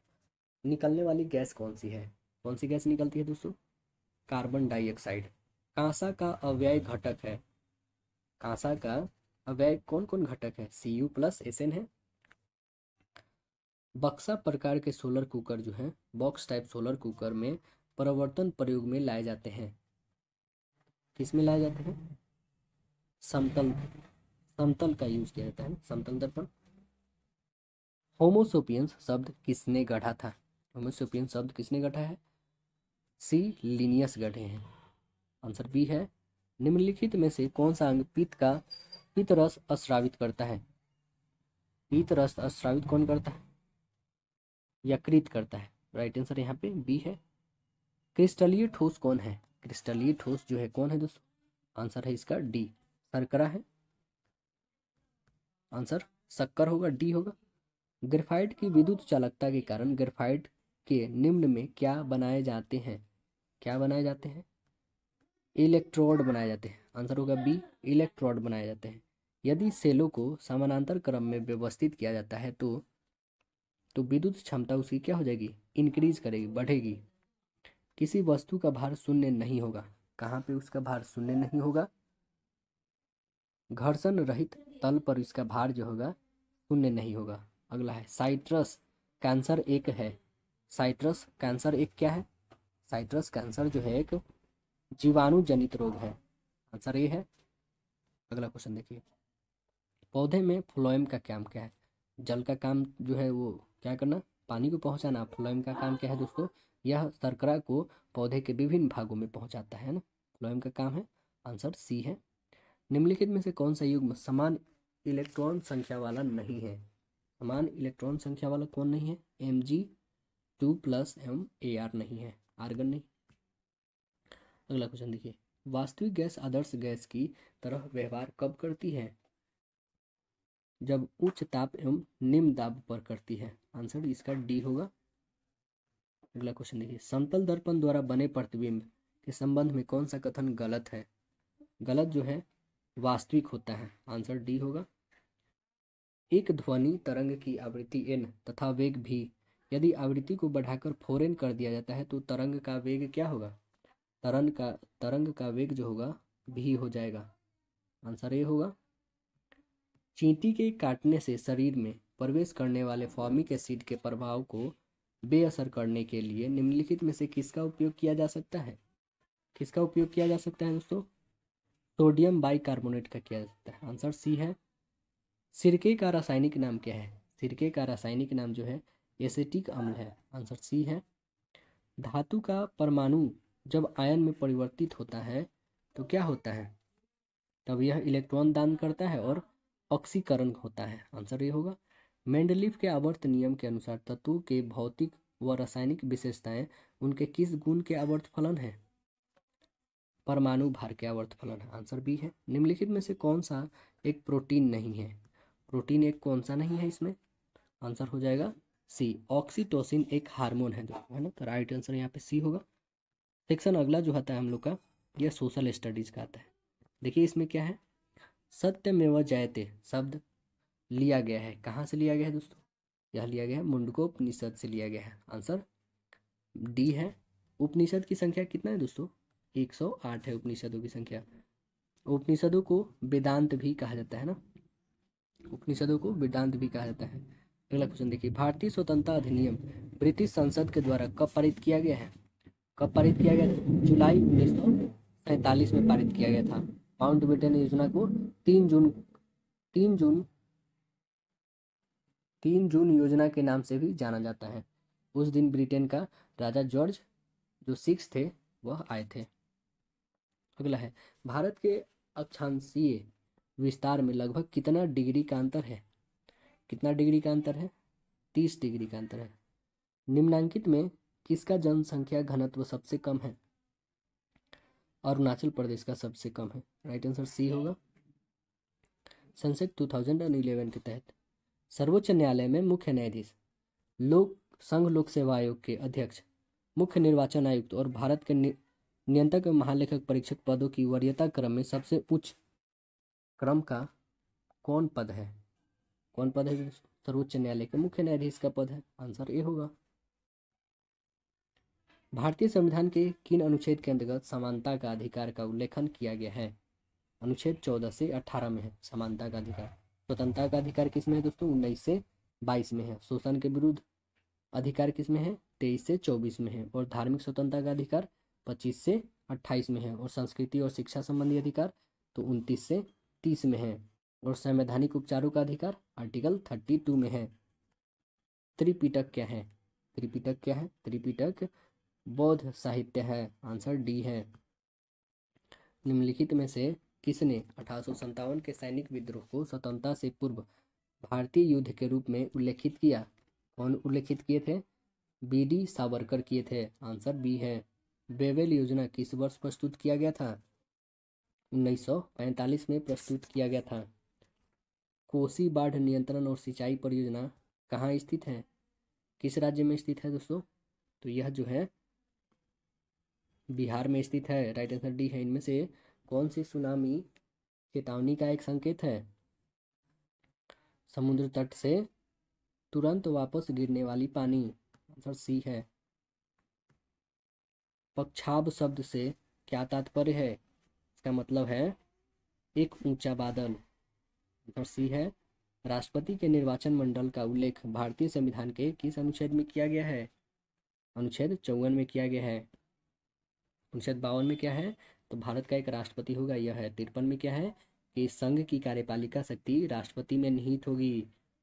निकलने वाली गैस कौन सी है कौन सी गैस निकलती है दोस्तों कार्बन डाइऑक्साइड कांसा का अव्यय घटक है कांसा का अव्यय कौन कौन घटक है C U plus S N है बक्सा प्रकार के सोलर कुकर जो हैं बॉक्स टाइप सोलर कुकर में परिवर्तन प्रयोग में लाए जाते हैं किस में लाए जाते हैं समतल समतल का यूज किया जाता है समतल दर्पण होमोसोपियंस शब्द किसने गढ़ा था होमोसोपियंस शब्द किसने गढ़ा है सी लिनियस गढ़े हैं आंसर बी है निम्नलिखित में से कौन सा अंग पित्त का पित्त रस करता है पित्त रस कौन करता है यकृत करता है राइट आंसर यहाँ पे बी है क्रिस्टलीय ठोस कौन है क्रिस्टलीय ठोस जो है कौन है दोस्तों आंसर है इसका डी सरकरा है आंसर शक्कर होगा डी होगा ग्रेफाइट की विद्युत चालकता के कारण ग्रेफाइट के निम्न में क्या बनाए जाते हैं क्या बनाए जाते हैं इलेक्ट्रोड बनाए जाते हैं आंसर होगा बी इलेक्ट्रोड बनाए जाते हैं यदि सेलों को समानांतर क्रम में व्यवस्थित किया जाता है तो तो विद्युत क्षमता उसकी क्या हो जाएगी इंक्रीज करेगी बढ़ेगी किसी वस्तु का भार शून्य नहीं होगा कहाँ पे उसका भार शून्य नहीं होगा घर्षण रहित तल पर इसका भार जो होगा शून्य नहीं होगा अगला है साइट्रस कैंसर एक है साइट्रस कैंसर एक क्या है साइट्रस कैंसर जो है एक जीवाणु जनित रोग है आंसर ये है अगला क्वेश्चन देखिए पौधे में फ्लोएम का काम क्या है जल का काम जो है वो क्या करना पानी को पहुंचाना फ्लोएम का काम क्या है दोस्तों यह सरकरा को पौधे के विभिन्न भागों में पहुंचाता है ना फ्लोएम का काम है आंसर सी है निम्नलिखित में से कौन सा युग्म समान इलेक्ट्रॉन संख्या वाला नहीं है समान इलेक्ट्रॉन संख्या वाला कौन नहीं है M G two plus M A R नहीं है आर्गन नहीं अगला क्वेश्चन देखिए वास्तविक गैस आदर्श गैस की तरह व्यवहार कब करती है जब उच्च ताप एवं निम्न दाब पर करती है आंसर इसका डी होगा अगला क्वेश्चन देखिए समतल दर्पण द्वारा बने प्रतिबिंब के संबंध में कौन सा कथन गलत है गलत जो है वास्तविक होता है आंसर डी होगा एक ध्वनि तरंग की आवृत्ति एन तथा वेग भी यदि आवृत्ति को बढ़ाकर फोरेन कर दिया जाता है तो तरंग का वेग क्या होगा तरंग का तरंग का वेग जो होगा भी हो जाएगा आंसर ए होगा चींटी के काटने से शरीर में प्रवेश करने वाले फॉर्मिक एसिड के प्रभाव को बेअसर करने के लिए निम्नलिखित में से किसका उपयोग किया जा सकता है किसका उपयोग किया जा सकता है दोस्तों सोडियम बाइकार्बोनेट का किया जा सकता है आंसर सी है सिरके का रासायनिक नाम क्या है सिरके का रासायनिक नाम जो है एसिटिक अम्ल है आंसर सी है धातु का परमाणु जब आयन में परिवर्तित होता है तो क्या होता है तब यह इलेक्ट्रॉन दान करता है और ऑक्सीकरण होता है आंसर ये होगा मेंडलिफ के आवर्त नियम के अनुसार तत्व के भौतिक व रासायनिक विशेषताएं उनके किस गुण के आवर्त फलन है परमाणु भार के आवर्त फलन है आंसर बी है निम्नलिखित में से कौन सा एक प्रोटीन नहीं है प्रोटीन एक कौन सा नहीं है इसमें आंसर हो जाएगा सी ऑक्सीटोसिन एक हार्मोन है जो है ना तो राइट आंसर यहाँ पे सी होगा सेक्शन अगला जो आता है हम लोग का यह सोशल स्टडीज का आता है देखिए इसमें क्या है सत्यमेव जयते शब्द लिया गया है कहाँ से लिया गया है दोस्तों यह लिया गया है मुंडकोपनिषद से लिया गया है आंसर डी है उपनिषद की संख्या कितना है दोस्तों 108 है उपनिषदों की संख्या उपनिषदों को वेदांत भी कहा जाता है ना उपनिषदों को वेदांत भी कहा जाता है अगला क्वेश्चन देखिए भारतीय स्वतंत्रता अधिनियम ब्रिटिश संसद के द्वारा कब पारित किया गया है कब पारित किया गया जुलाई उन्नीस सौ सैंतालीस में पारित किया गया था माउंट बेटन योजना को तीन जून तीन जून तीन जून योजना के नाम से भी जाना जाता है उस दिन ब्रिटेन का राजा जॉर्ज जो सिक्स थे वह आए थे अगला है भारत के अक्षांशीय विस्तार में लगभग कितना डिग्री का अंतर है कितना डिग्री का अंतर है तीस डिग्री का अंतर है निम्नांकित में किसका जनसंख्या घनत्व सबसे कम है अरुणाचल प्रदेश का सबसे कम है राइट आंसर सी होगा सनसेट 2011 के तहत सर्वोच्च न्यायालय में मुख्य न्यायाधीश लोक संघ लोक सेवा आयोग के अध्यक्ष मुख्य निर्वाचन आयुक्त और भारत के नियंत्रक महालेखक परीक्षक पदों की वरीयता क्रम में सबसे उच्च क्रम का कौन पद है कौन पद है सर्वोच्च न्यायालय के मुख्य न्यायाधीश का पद है आंसर ए होगा भारतीय संविधान के किन अनुच्छेद के अंतर्गत समानता का अधिकार का उल्लेखन किया गया है अनुच्छेद चौदह से अठारह में है समानता का अधिकार स्वतंत्रता का अधिकार किस में है दोस्तों उन्नीस से बाईस में है शोषण के विरुद्ध अधिकार किस में है तेईस से चौबीस में है और धार्मिक स्वतंत्रता का अधिकार पच्चीस से अट्ठाईस में है और संस्कृति और शिक्षा संबंधी अधिकार तो उनतीस से तीस में है और संवैधानिक उपचारों का अधिकार आर्टिकल थर्टी टू में है त्रिपिटक क्या है त्रिपिटक क्या है त्रिपिटक बौद्ध साहित्य है आंसर डी है निम्नलिखित में से किसने अठारह के सैनिक विद्रोह को स्वतंत्रता से पूर्व भारतीय युद्ध के रूप में उल्लेखित किया कौन उल्लेखित किए थे बी डी सावरकर किए थे आंसर बी है बेवेल योजना किस वर्ष प्रस्तुत किया गया था 1945 में प्रस्तुत किया गया था कोसी बाढ़ नियंत्रण और सिंचाई परियोजना कहाँ स्थित है किस राज्य में स्थित है दोस्तों तो यह जो है बिहार में स्थित है राइट आंसर डी है इनमें से कौन सी सुनामी चेतावनी का एक संकेत है समुद्र तट से तुरंत वापस गिरने वाली पानी आंसर सी है पक्षाब शब्द से क्या तात्पर्य है इसका मतलब है एक ऊंचा बादल आंसर सी है राष्ट्रपति के निर्वाचन मंडल का उल्लेख भारतीय संविधान के किस अनुच्छेद में किया गया है अनुच्छेद चौवन में किया गया है अनुच्छेद बावन में क्या है तो भारत का एक राष्ट्रपति होगा यह है तिरपन में क्या है कि संघ की कार्यपालिका शक्ति राष्ट्रपति में निहित होगी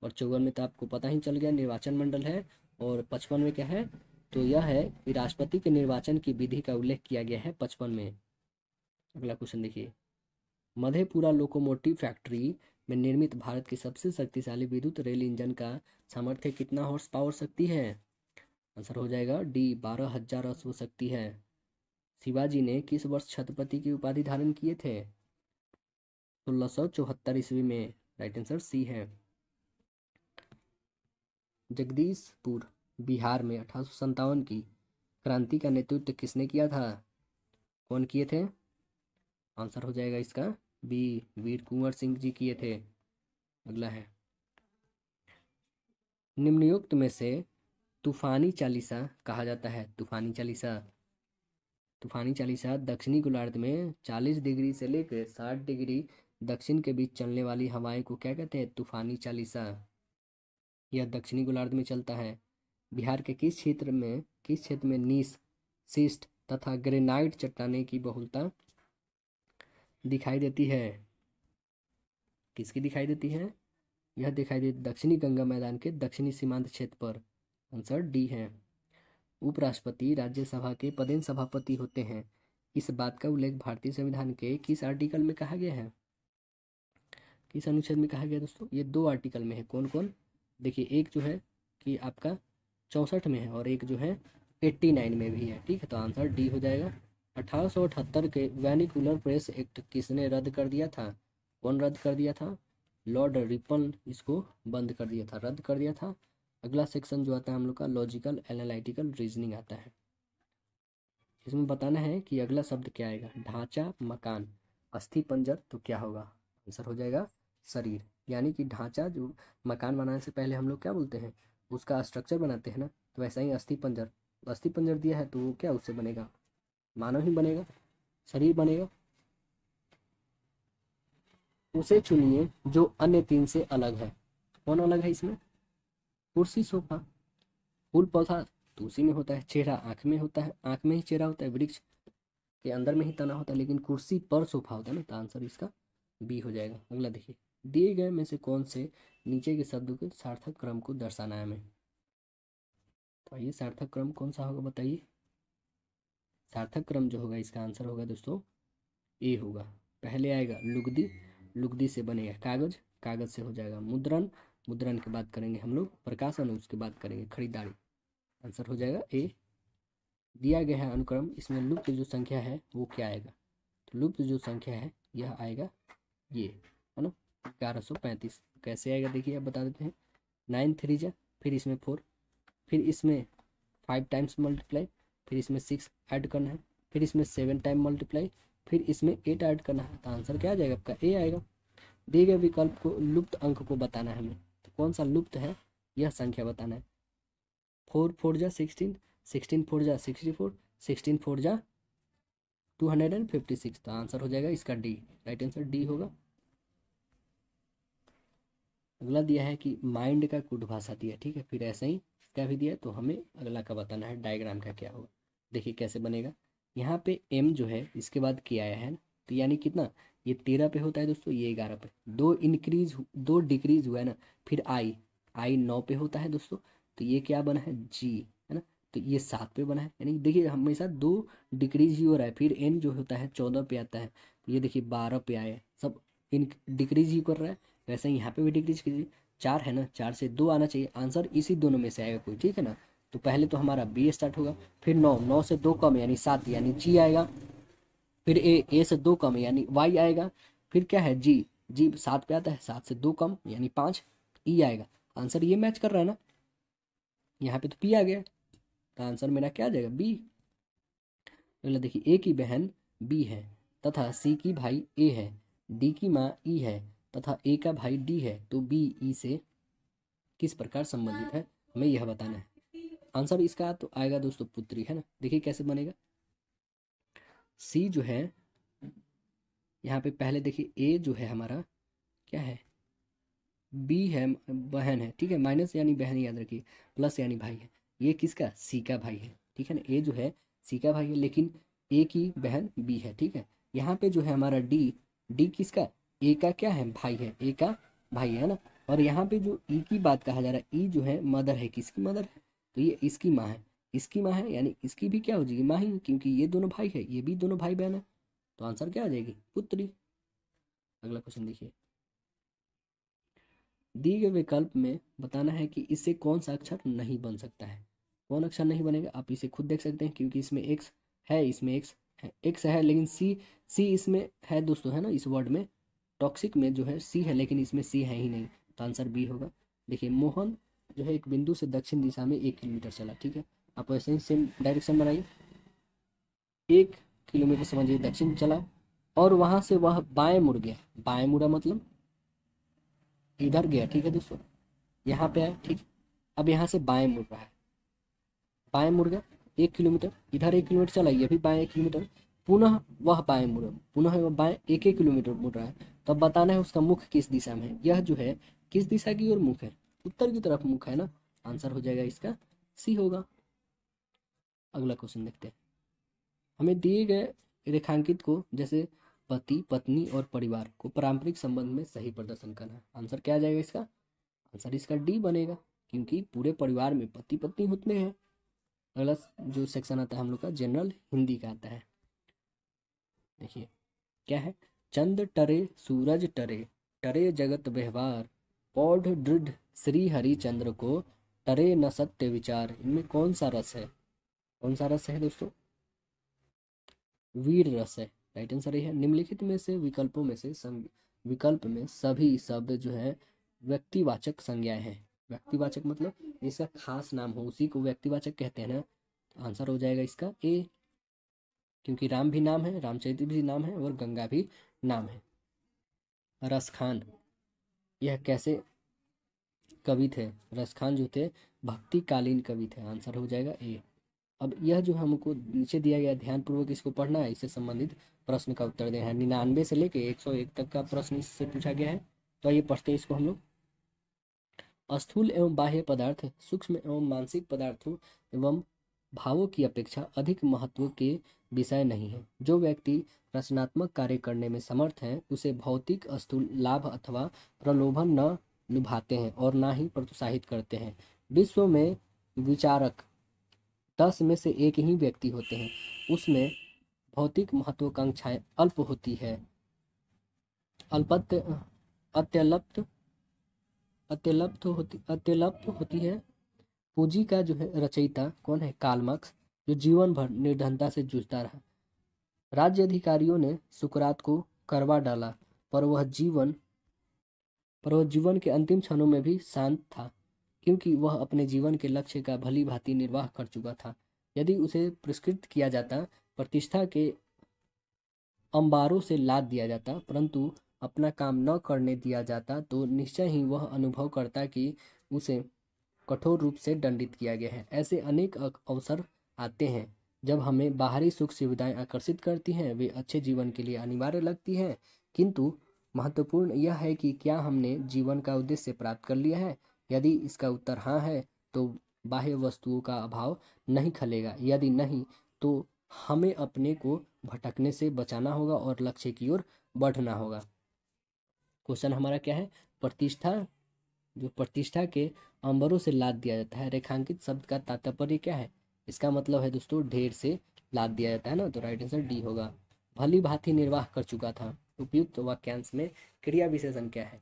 और चौवन में तो आपको पता ही चल गया निर्वाचन मंडल है और पचपन में क्या है तो यह है कि राष्ट्रपति के निर्वाचन की विधि का उल्लेख किया गया है पचपन में अगला क्वेश्चन देखिए मधेपुरा लोकोमोटिव फैक्ट्री में निर्मित भारत की सबसे शक्तिशाली विद्युत रेल इंजन का सामर्थ्य कितना हॉर्स पावर शक्ति है आंसर हो जाएगा डी बारह हजार अश्व शक्ति है शिवाजी ने किस वर्ष छत्रपति की उपाधि धारण किए थे सोलह सौ चौहत्तर ईस्वी में राइट आंसर सी है जगदीशपुर बिहार में अठारह की क्रांति का नेतृत्व किसने किया था कौन किए थे आंसर हो जाएगा इसका बी वीर कुंवर सिंह जी किए थे अगला है निम्नयुक्त में से तूफानी चालीसा कहा जाता है तूफानी चालीसा तूफानी चालीसा दक्षिणी गोलार्ध में 40 डिग्री से लेकर 60 डिग्री दक्षिण के बीच चलने वाली हवाएं को क्या कहते हैं तूफानी चालीसा यह दक्षिणी गोलार्ध में चलता है बिहार के किस क्षेत्र में किस क्षेत्र में नीस सिस्ट तथा ग्रेनाइट चट्टाने की बहुलता दिखाई देती है किसकी दिखाई देती है यह दिखाई देती दक्षिणी गंगा मैदान के दक्षिणी सीमांत क्षेत्र पर आंसर डी है उपराष्ट्रपति राज्यसभा के पदेन सभापति होते हैं इस बात का उल्लेख भारतीय संविधान के किस आर्टिकल में कहा गया है किस अनुच्छेद में कहा गया दोस्तों ये दो आर्टिकल में है कौन कौन देखिए एक जो है कि आपका चौंसठ में है और एक जो है एट्टी नाइन में भी है ठीक है तो आंसर डी हो जाएगा अठारह सौ अठहत्तर के वैनिकुलर प्रेस एक्ट किसने रद्द कर दिया था कौन रद्द कर दिया था लॉर्ड रिपन इसको बंद कर दिया था रद्द कर दिया था अगला सेक्शन जो आता है हम लोग का लॉजिकल एनालिटिकल रीजनिंग आता है इसमें बताना है कि अगला शब्द क्या आएगा ढांचा मकान अस्थि पंजर तो क्या होगा आंसर हो जाएगा शरीर यानी कि ढांचा जो मकान बनाने से पहले हम लोग क्या बोलते हैं उसका स्ट्रक्चर बनाते हैं ना तो वैसा ही अस्थि पंजर अस्थि पंजर दिया है तो वो क्या उससे बनेगा मानव ही बनेगा शरीर बनेगा उसे चुनिए जो अन्य तीन से अलग है कौन अलग है इसमें कुर्सी सोफा फूल पौधा तो उसी में होता है चेहरा आँख में होता है आँख में ही चेहरा होता है वृक्ष के अंदर में ही तना होता है लेकिन कुर्सी पर सोफा होता है ना तो आंसर इसका बी हो जाएगा अगला देखिए दिए गए में से कौन से नीचे के शब्दों के सार्थक क्रम को दर्शाना है हमें तो आइए सार्थक क्रम कौन सा होगा बताइए सार्थक क्रम जो होगा इसका आंसर होगा दोस्तों ए होगा पहले आएगा लुगदी लुगदी से बनेगा कागज कागज से हो जाएगा मुद्रण मुद्रण के बात करेंगे हम लोग प्रकाशन उसके बाद करेंगे खरीदारी आंसर हो जाएगा ए दिया गया है अनुक्रम इसमें लुप्त जो संख्या है वो क्या आएगा तो लुप्त जो संख्या है यह आएगा ये है ना ग्यारह सौ पैंतीस कैसे आएगा देखिए आप बता देते हैं नाइन थ्री जा फिर इसमें फोर फिर इसमें फाइव टाइम्स मल्टीप्लाई फिर इसमें सिक्स ऐड करना है फिर इसमें सेवन टाइम मल्टीप्लाई फिर इसमें एट ऐड करना है तो आंसर क्या आ जाएगा आपका ए आएगा दिए गए विकल्प को लुप्त अंक को बताना है हमें कौन सा लुप्त है यह संख्या बताना है फोर फोर जा सिक्सटीन सिक्सटीन फोर जा सिक्सटी फोर सिक्सटीन फोर जा two hundred and fifty six तो आंसर हो जाएगा इसका डी राइट आंसर डी होगा अगला दिया है कि माइंड का कुट भाषा दिया ठीक है फिर ऐसे ही क्या भी दिया तो हमें अगला का बताना है डायग्राम का क्या होगा देखिए कैसे बनेगा यहाँ पे एम जो है इसके बाद के आया है तो यानी कितना ये तेरह पे होता है दोस्तों ये ग्यारह पे दो इंक्रीज दो डिक्रीज हुआ है ना फिर आई आई नौ पे होता है दोस्तों तो ये क्या बना है जी है ना तो ये सात पे बना है यानी देखिए हमेशा दो डिक्रीज ही हो रहा है फिर एन जो होता है चौदह पे आता है तो ये देखिए बारह पे आया सब इन डिक्रीज ही कर रहा है वैसे यहाँ पे भी डिक्रीज कीजिए चार है ना चार से दो आना चाहिए आंसर इसी दोनों में से आएगा कोई ठीक है ना तो पहले तो हमारा बी स्टार्ट होगा फिर नौ नौ से दो कम यानी सात यानी जी आएगा फिर ए ए से दो कम यानी वाई आएगा फिर क्या है जी जी सात पे आता है सात से दो कम यानी पाँच ई आएगा आंसर ये मैच कर रहा है ना यहाँ पे तो पी आ गया तो आंसर मेरा क्या आ जाएगा बी अगला देखिए ए की बहन बी है तथा सी की भाई ए है डी की माँ ई e है तथा ए का भाई डी है तो बी ई e से किस प्रकार संबंधित है हमें यह बताना है आंसर इसका तो आएगा दोस्तों पुत्री है ना देखिए कैसे बनेगा सी जो है यहाँ पे पहले देखिए ए जो है हमारा क्या है बी है बहन है ठीक है माइनस यानी बहन याद रखिए प्लस यानी भाई है ये किसका सी का भाई है ठीक है ना ए जो है सी का भाई है लेकिन ए की बहन बी है ठीक है यहाँ पे जो है हमारा डी डी किसका ए का क्या है भाई है ए का भाई है ना और यहाँ पे जो ई e की बात कहा जा रहा है ई e जो है मदर है किसकी मदर है तो ये इसकी माँ है इसकी माँ है यानी इसकी भी क्या हो जाएगी माँ ही क्योंकि ये दोनों भाई है ये भी दोनों भाई बहन है तो आंसर क्या आ जाएगी पुत्री अगला क्वेश्चन देखिए दिए गए विकल्प में बताना है कि इससे कौन सा अक्षर नहीं बन सकता है कौन अक्षर नहीं बनेगा आप इसे खुद देख सकते हैं क्योंकि इसमें एक्स है इसमें एक्स है एक्स है लेकिन सी सी इसमें है दोस्तों है ना इस वर्ड में टॉक्सिक में जो है सी है लेकिन इसमें सी है ही नहीं तो आंसर बी होगा देखिए मोहन जो है एक बिंदु से दक्षिण दिशा में एक किलोमीटर चला ठीक है आप वैसे ही सेम डायरेक्शन बनाइए एक किलोमीटर समझिए दक्षिण चला और वहाँ से वह बाएं मुड़ गया बाएं मुड़ा मतलब इधर गया ठीक है दोस्तों यहाँ पे आए ठीक अब यहाँ से बाएं मुड़ रहा है बाएं मुड़ गया एक किलोमीटर इधर एक किलोमीटर चला ये भी बाएं एक किलोमीटर पुनः वह बाएं मुड़ पुनः वह बाएं एक एक किलोमीटर मुड़ रहा है तो अब बताना है उसका मुख किस दिशा में है यह जो है किस दिशा की ओर मुख है उत्तर की तरफ मुख है ना आंसर हो जाएगा इसका सी होगा अगला क्वेश्चन देखते हैं हमें दिए गए रेखांकित को जैसे पति पत्नी और परिवार को पारंपरिक संबंध में सही प्रदर्शन करना है आंसर क्या आ जाएगा इसका आंसर इसका डी बनेगा क्योंकि पूरे परिवार में पति पत्नी होते हैं अगला जो सेक्शन आता है हम लोग का जनरल हिंदी का आता है देखिए क्या है चंद टरे सूरज टरे टरे जगत व्यवहार पौढ़ दृढ़ श्री हरिचंद्र को टरे न सत्य विचार इनमें कौन सा रस है कौन सा रस है दोस्तों वीर रस है राइट आंसर ये है निम्नलिखित में से विकल्पों में से विकल्प में सभी शब्द जो है व्यक्तिवाचक संज्ञाएं हैं व्यक्तिवाचक मतलब इसका खास नाम हो उसी को व्यक्तिवाचक कहते हैं ना आंसर हो जाएगा इसका ए क्योंकि राम भी नाम है रामचरित भी नाम है और गंगा भी नाम है रसखान यह कैसे कवि थे रसखान जो थे भक्तिकालीन कवि थे आंसर हो जाएगा ए अब यह जो हमको नीचे दिया गया ध्यानपूर्वक इसको पढ़ना है इससे संबंधित प्रश्न का उत्तर देना है निन्यानवे से लेके एक सौ एक तक का प्रश्न इससे पूछा गया है तो आइए पढ़ते हैं इसको हम लोग स्थूल एवं बाह्य पदार्थ सूक्ष्म एवं मानसिक पदार्थों एवं भावों की अपेक्षा अधिक महत्व के विषय नहीं है जो व्यक्ति रचनात्मक कार्य करने में समर्थ है उसे भौतिक स्थूल लाभ अथवा प्रलोभन न लुभाते हैं और ना ही प्रोत्साहित करते हैं विश्व में विचारक दस में से एक ही व्यक्ति होते हैं उसमें भौतिक महत्वाकांक्षाएं अल्प होती है अल्पत्य अत्यलप्त अत्यलप्त होती अत्यलप्त होती है पूंजी का जो है रचयिता कौन है कालमक्स जो जीवन भर निर्धनता से जूझता रहा राज्य अधिकारियों ने सुकरात को करवा डाला पर वह जीवन पर वह जीवन के अंतिम क्षणों में भी शांत था क्योंकि वह अपने जीवन के लक्ष्य का भली भांति निर्वाह कर चुका था यदि उसे पुरस्कृत किया जाता प्रतिष्ठा के अंबारों से लाद दिया जाता परंतु अपना काम न करने दिया जाता तो निश्चय ही वह अनुभव करता कि उसे कठोर रूप से दंडित किया गया है ऐसे अनेक अवसर आते हैं जब हमें बाहरी सुख सुविधाएं आकर्षित करती हैं वे अच्छे जीवन के लिए अनिवार्य लगती हैं किंतु महत्वपूर्ण यह है कि क्या हमने जीवन का उद्देश्य प्राप्त कर लिया है यदि इसका उत्तर हाँ है तो बाह्य वस्तुओं का अभाव नहीं खलेगा यदि नहीं तो हमें अपने को भटकने से बचाना होगा और लक्ष्य की ओर बढ़ना होगा क्वेश्चन हमारा क्या है प्रतिष्ठा जो प्रतिष्ठा के अंबरों से लाद दिया जाता है रेखांकित शब्द का तात्पर्य क्या है इसका मतलब है दोस्तों ढेर से लाद दिया जाता है ना तो राइट आंसर डी होगा भली भांति निर्वाह कर चुका था उपयुक्त वाक्यांश में क्रिया विशेषण क्या है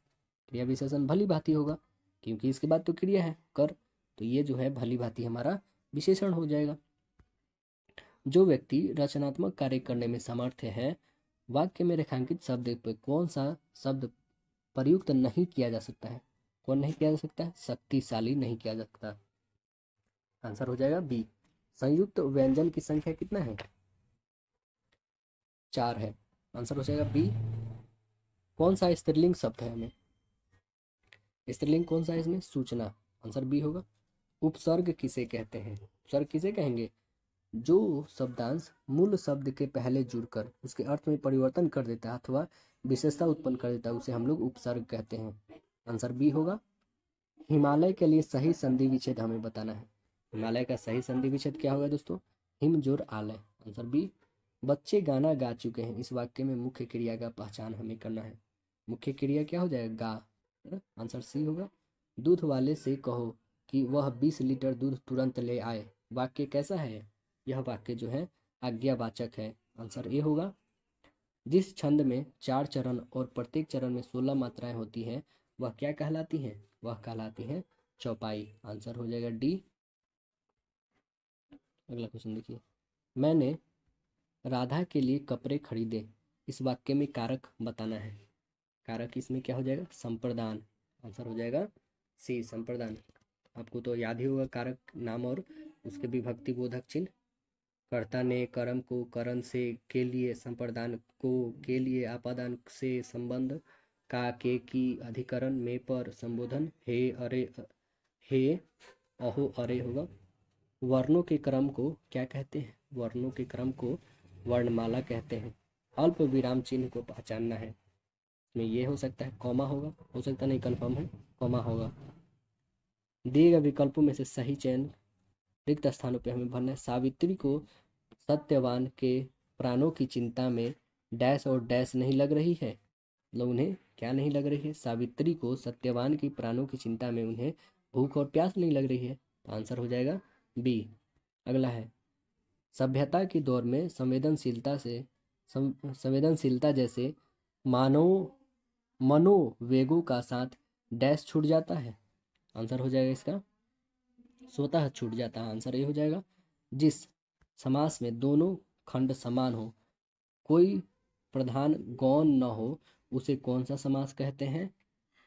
क्रिया विशेषण भली भांति होगा क्योंकि इसके बाद तो क्रिया है कर तो ये जो है भली भांति हमारा विशेषण हो जाएगा जो व्यक्ति रचनात्मक कार्य करने में सामर्थ्य है वाक्य में रेखांकित शब्द पर कौन सा शब्द प्रयुक्त नहीं किया जा सकता है कौन नहीं किया जा सकता है शक्तिशाली नहीं किया जा सकता आंसर हो जाएगा बी संयुक्त व्यंजन की संख्या कितना है चार है आंसर हो जाएगा बी कौन सा स्त्रीलिंग शब्द है हमें स्त्रीलिंग कौन सा है इसमें सूचना आंसर बी होगा उपसर्ग किसे कहते हैं उपसर्ग किसे कहेंगे जो शब्दांश मूल शब्द के पहले जुड़कर उसके अर्थ में परिवर्तन कर देता है अथवा विशेषता उत्पन्न कर देता है उसे हम लोग उपसर्ग कहते हैं आंसर बी होगा हिमालय के लिए सही संधि विच्छेद हमें बताना है हिमालय का सही संधि विच्छेद क्या होगा दोस्तों हिमजोर आलय आंसर बी बच्चे गाना गा चुके हैं इस वाक्य में मुख्य क्रिया का पहचान हमें करना है मुख्य क्रिया क्या हो जाएगा गा आंसर सी होगा दूध वाले से कहो कि वह बीस लीटर दूध तुरंत ले आए वाक्य कैसा है यह वाक्य जो है आज्ञावाचक है आंसर ए होगा जिस छंद में चार चरण और प्रत्येक चरण में सोलह मात्राएं होती हैं वह क्या कहलाती हैं वह कहलाती हैं चौपाई आंसर हो जाएगा डी अगला क्वेश्चन देखिए मैंने राधा के लिए कपड़े खरीदे इस वाक्य में कारक बताना है कारक इसमें क्या हो जाएगा संप्रदान आंसर हो जाएगा सी संप्रदान आपको तो याद ही होगा कारक नाम और उसके विभक्ति बोधक चिन्ह कर्ता ने कर्म को करण से के लिए संप्रदान को के लिए आपादान से संबंध का के की अधिकरण में पर संबोधन हे अरे हे अहो अरे होगा वर्णों के क्रम को क्या कहते हैं वर्णों के क्रम को वर्णमाला कहते हैं अल्प विराम चिन्ह को पहचानना है में ये हो सकता है कॉमा होगा हो सकता नहीं कन्फर्म है कॉमा होगा दिए गए विकल्पों में से सही चयन रिक्त स्थानों पर हमें भरना है सावित्री को सत्यवान के प्राणों की चिंता में डैश और डैश नहीं लग रही है मतलब उन्हें क्या नहीं लग रही है सावित्री को सत्यवान की प्राणों की चिंता में उन्हें भूख और प्यास नहीं लग रही है तो आंसर हो जाएगा बी अगला है सभ्यता के दौर में संवेदनशीलता से संवेदनशीलता जैसे मानव मनोवेगों का साथ डैश छूट जाता है आंसर हो जाएगा इसका स्वतः छूट जाता है आंसर ये हो जाएगा जिस समास में दोनों खंड समान हो कोई प्रधान गौन न हो उसे कौन सा समास कहते हैं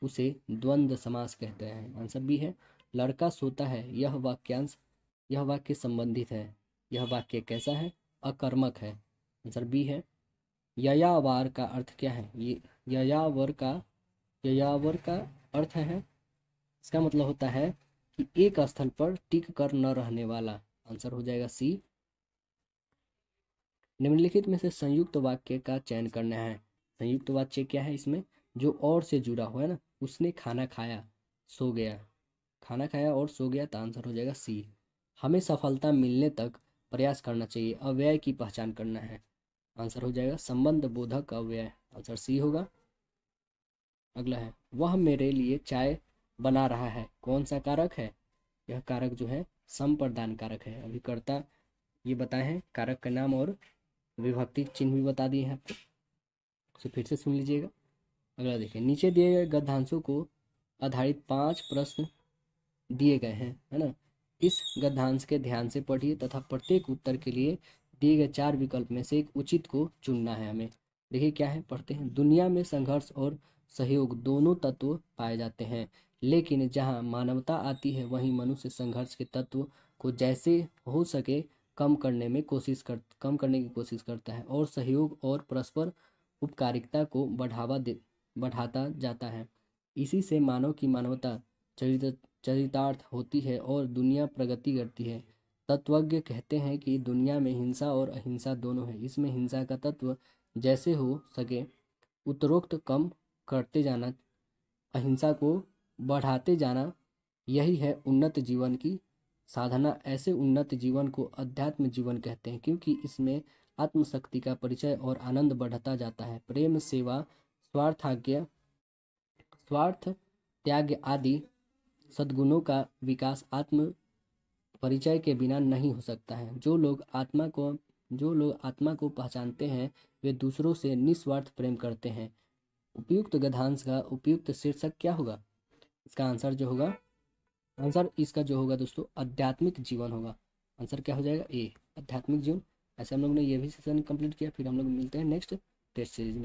उसे द्वंद्व समास कहते हैं आंसर बी है लड़का सोता है यह वाक्यांश यह वाक्य संबंधित है यह वाक्य कैसा है अकर्मक है आंसर बी है ययावार का अर्थ क्या है ये ययावर का ययावर का अर्थ है इसका मतलब होता है कि एक स्थल पर टिक कर न रहने वाला आंसर हो जाएगा सी निम्नलिखित में से संयुक्त वाक्य का चयन करना है संयुक्त वाक्य क्या है इसमें जो और से जुड़ा हुआ है ना उसने खाना खाया सो गया खाना खाया और सो गया तो आंसर हो जाएगा सी हमें सफलता मिलने तक प्रयास करना चाहिए अव्यय की पहचान करना है आंसर हो जाएगा संबंध बोधक अव्यय आंसर सी होगा अगला है वह मेरे लिए चाय बना रहा है कौन सा कारक है यह कारक जो है संप्रदान कारक है अभिकर्ता ये बताए हैं कारक का नाम और विभक्ति चिन्ह भी बता दिए हैं तो फिर से सुन लीजिएगा अगला देखिए नीचे दिए गए गद्धांशों को आधारित पांच प्रश्न दिए गए हैं है ना इस गद्धांश के ध्यान से पढ़िए तथा प्रत्येक उत्तर के लिए दिए गए चार विकल्प में से एक उचित को चुनना है हमें देखिए क्या है पढ़ते हैं दुनिया में संघर्ष और सहयोग दोनों तत्व पाए जाते हैं लेकिन जहाँ मानवता आती है वहीं मनुष्य संघर्ष के तत्व को जैसे हो सके कम करने में कोशिश कर कम करने की कोशिश करता है और सहयोग और परस्पर उपकारिकता को बढ़ावा दे बढ़ाता जाता है इसी से मानव की मानवता चरित चरितार्थ होती है और दुनिया प्रगति करती है तत्वज्ञ कहते हैं कि दुनिया में हिंसा और अहिंसा दोनों है इसमें हिंसा का तत्व जैसे हो सके उत्तरोक्त कम करते जाना अहिंसा को बढ़ाते जाना यही है उन्नत जीवन की साधना ऐसे उन्नत जीवन को अध्यात्म जीवन कहते हैं क्योंकि इसमें आत्मशक्ति का परिचय और आनंद बढ़ता जाता है प्रेम सेवा स्वार्थाज्ञ स्वार्थ त्याग आदि सद्गुणों का विकास आत्म परिचय के बिना नहीं हो सकता है जो लोग आत्मा को जो लोग आत्मा को पहचानते हैं वे दूसरों से निस्वार्थ प्रेम करते हैं उपयुक्त गधांश का उपयुक्त शीर्षक क्या होगा इसका आंसर जो होगा आंसर इसका जो होगा दोस्तों आध्यात्मिक जीवन होगा आंसर क्या हो जाएगा ए आध्यात्मिक जीवन ऐसे हम लोग ने यह भी सेशन कंप्लीट किया फिर हम लोग मिलते हैं नेक्स्ट टेस्ट सीरीज में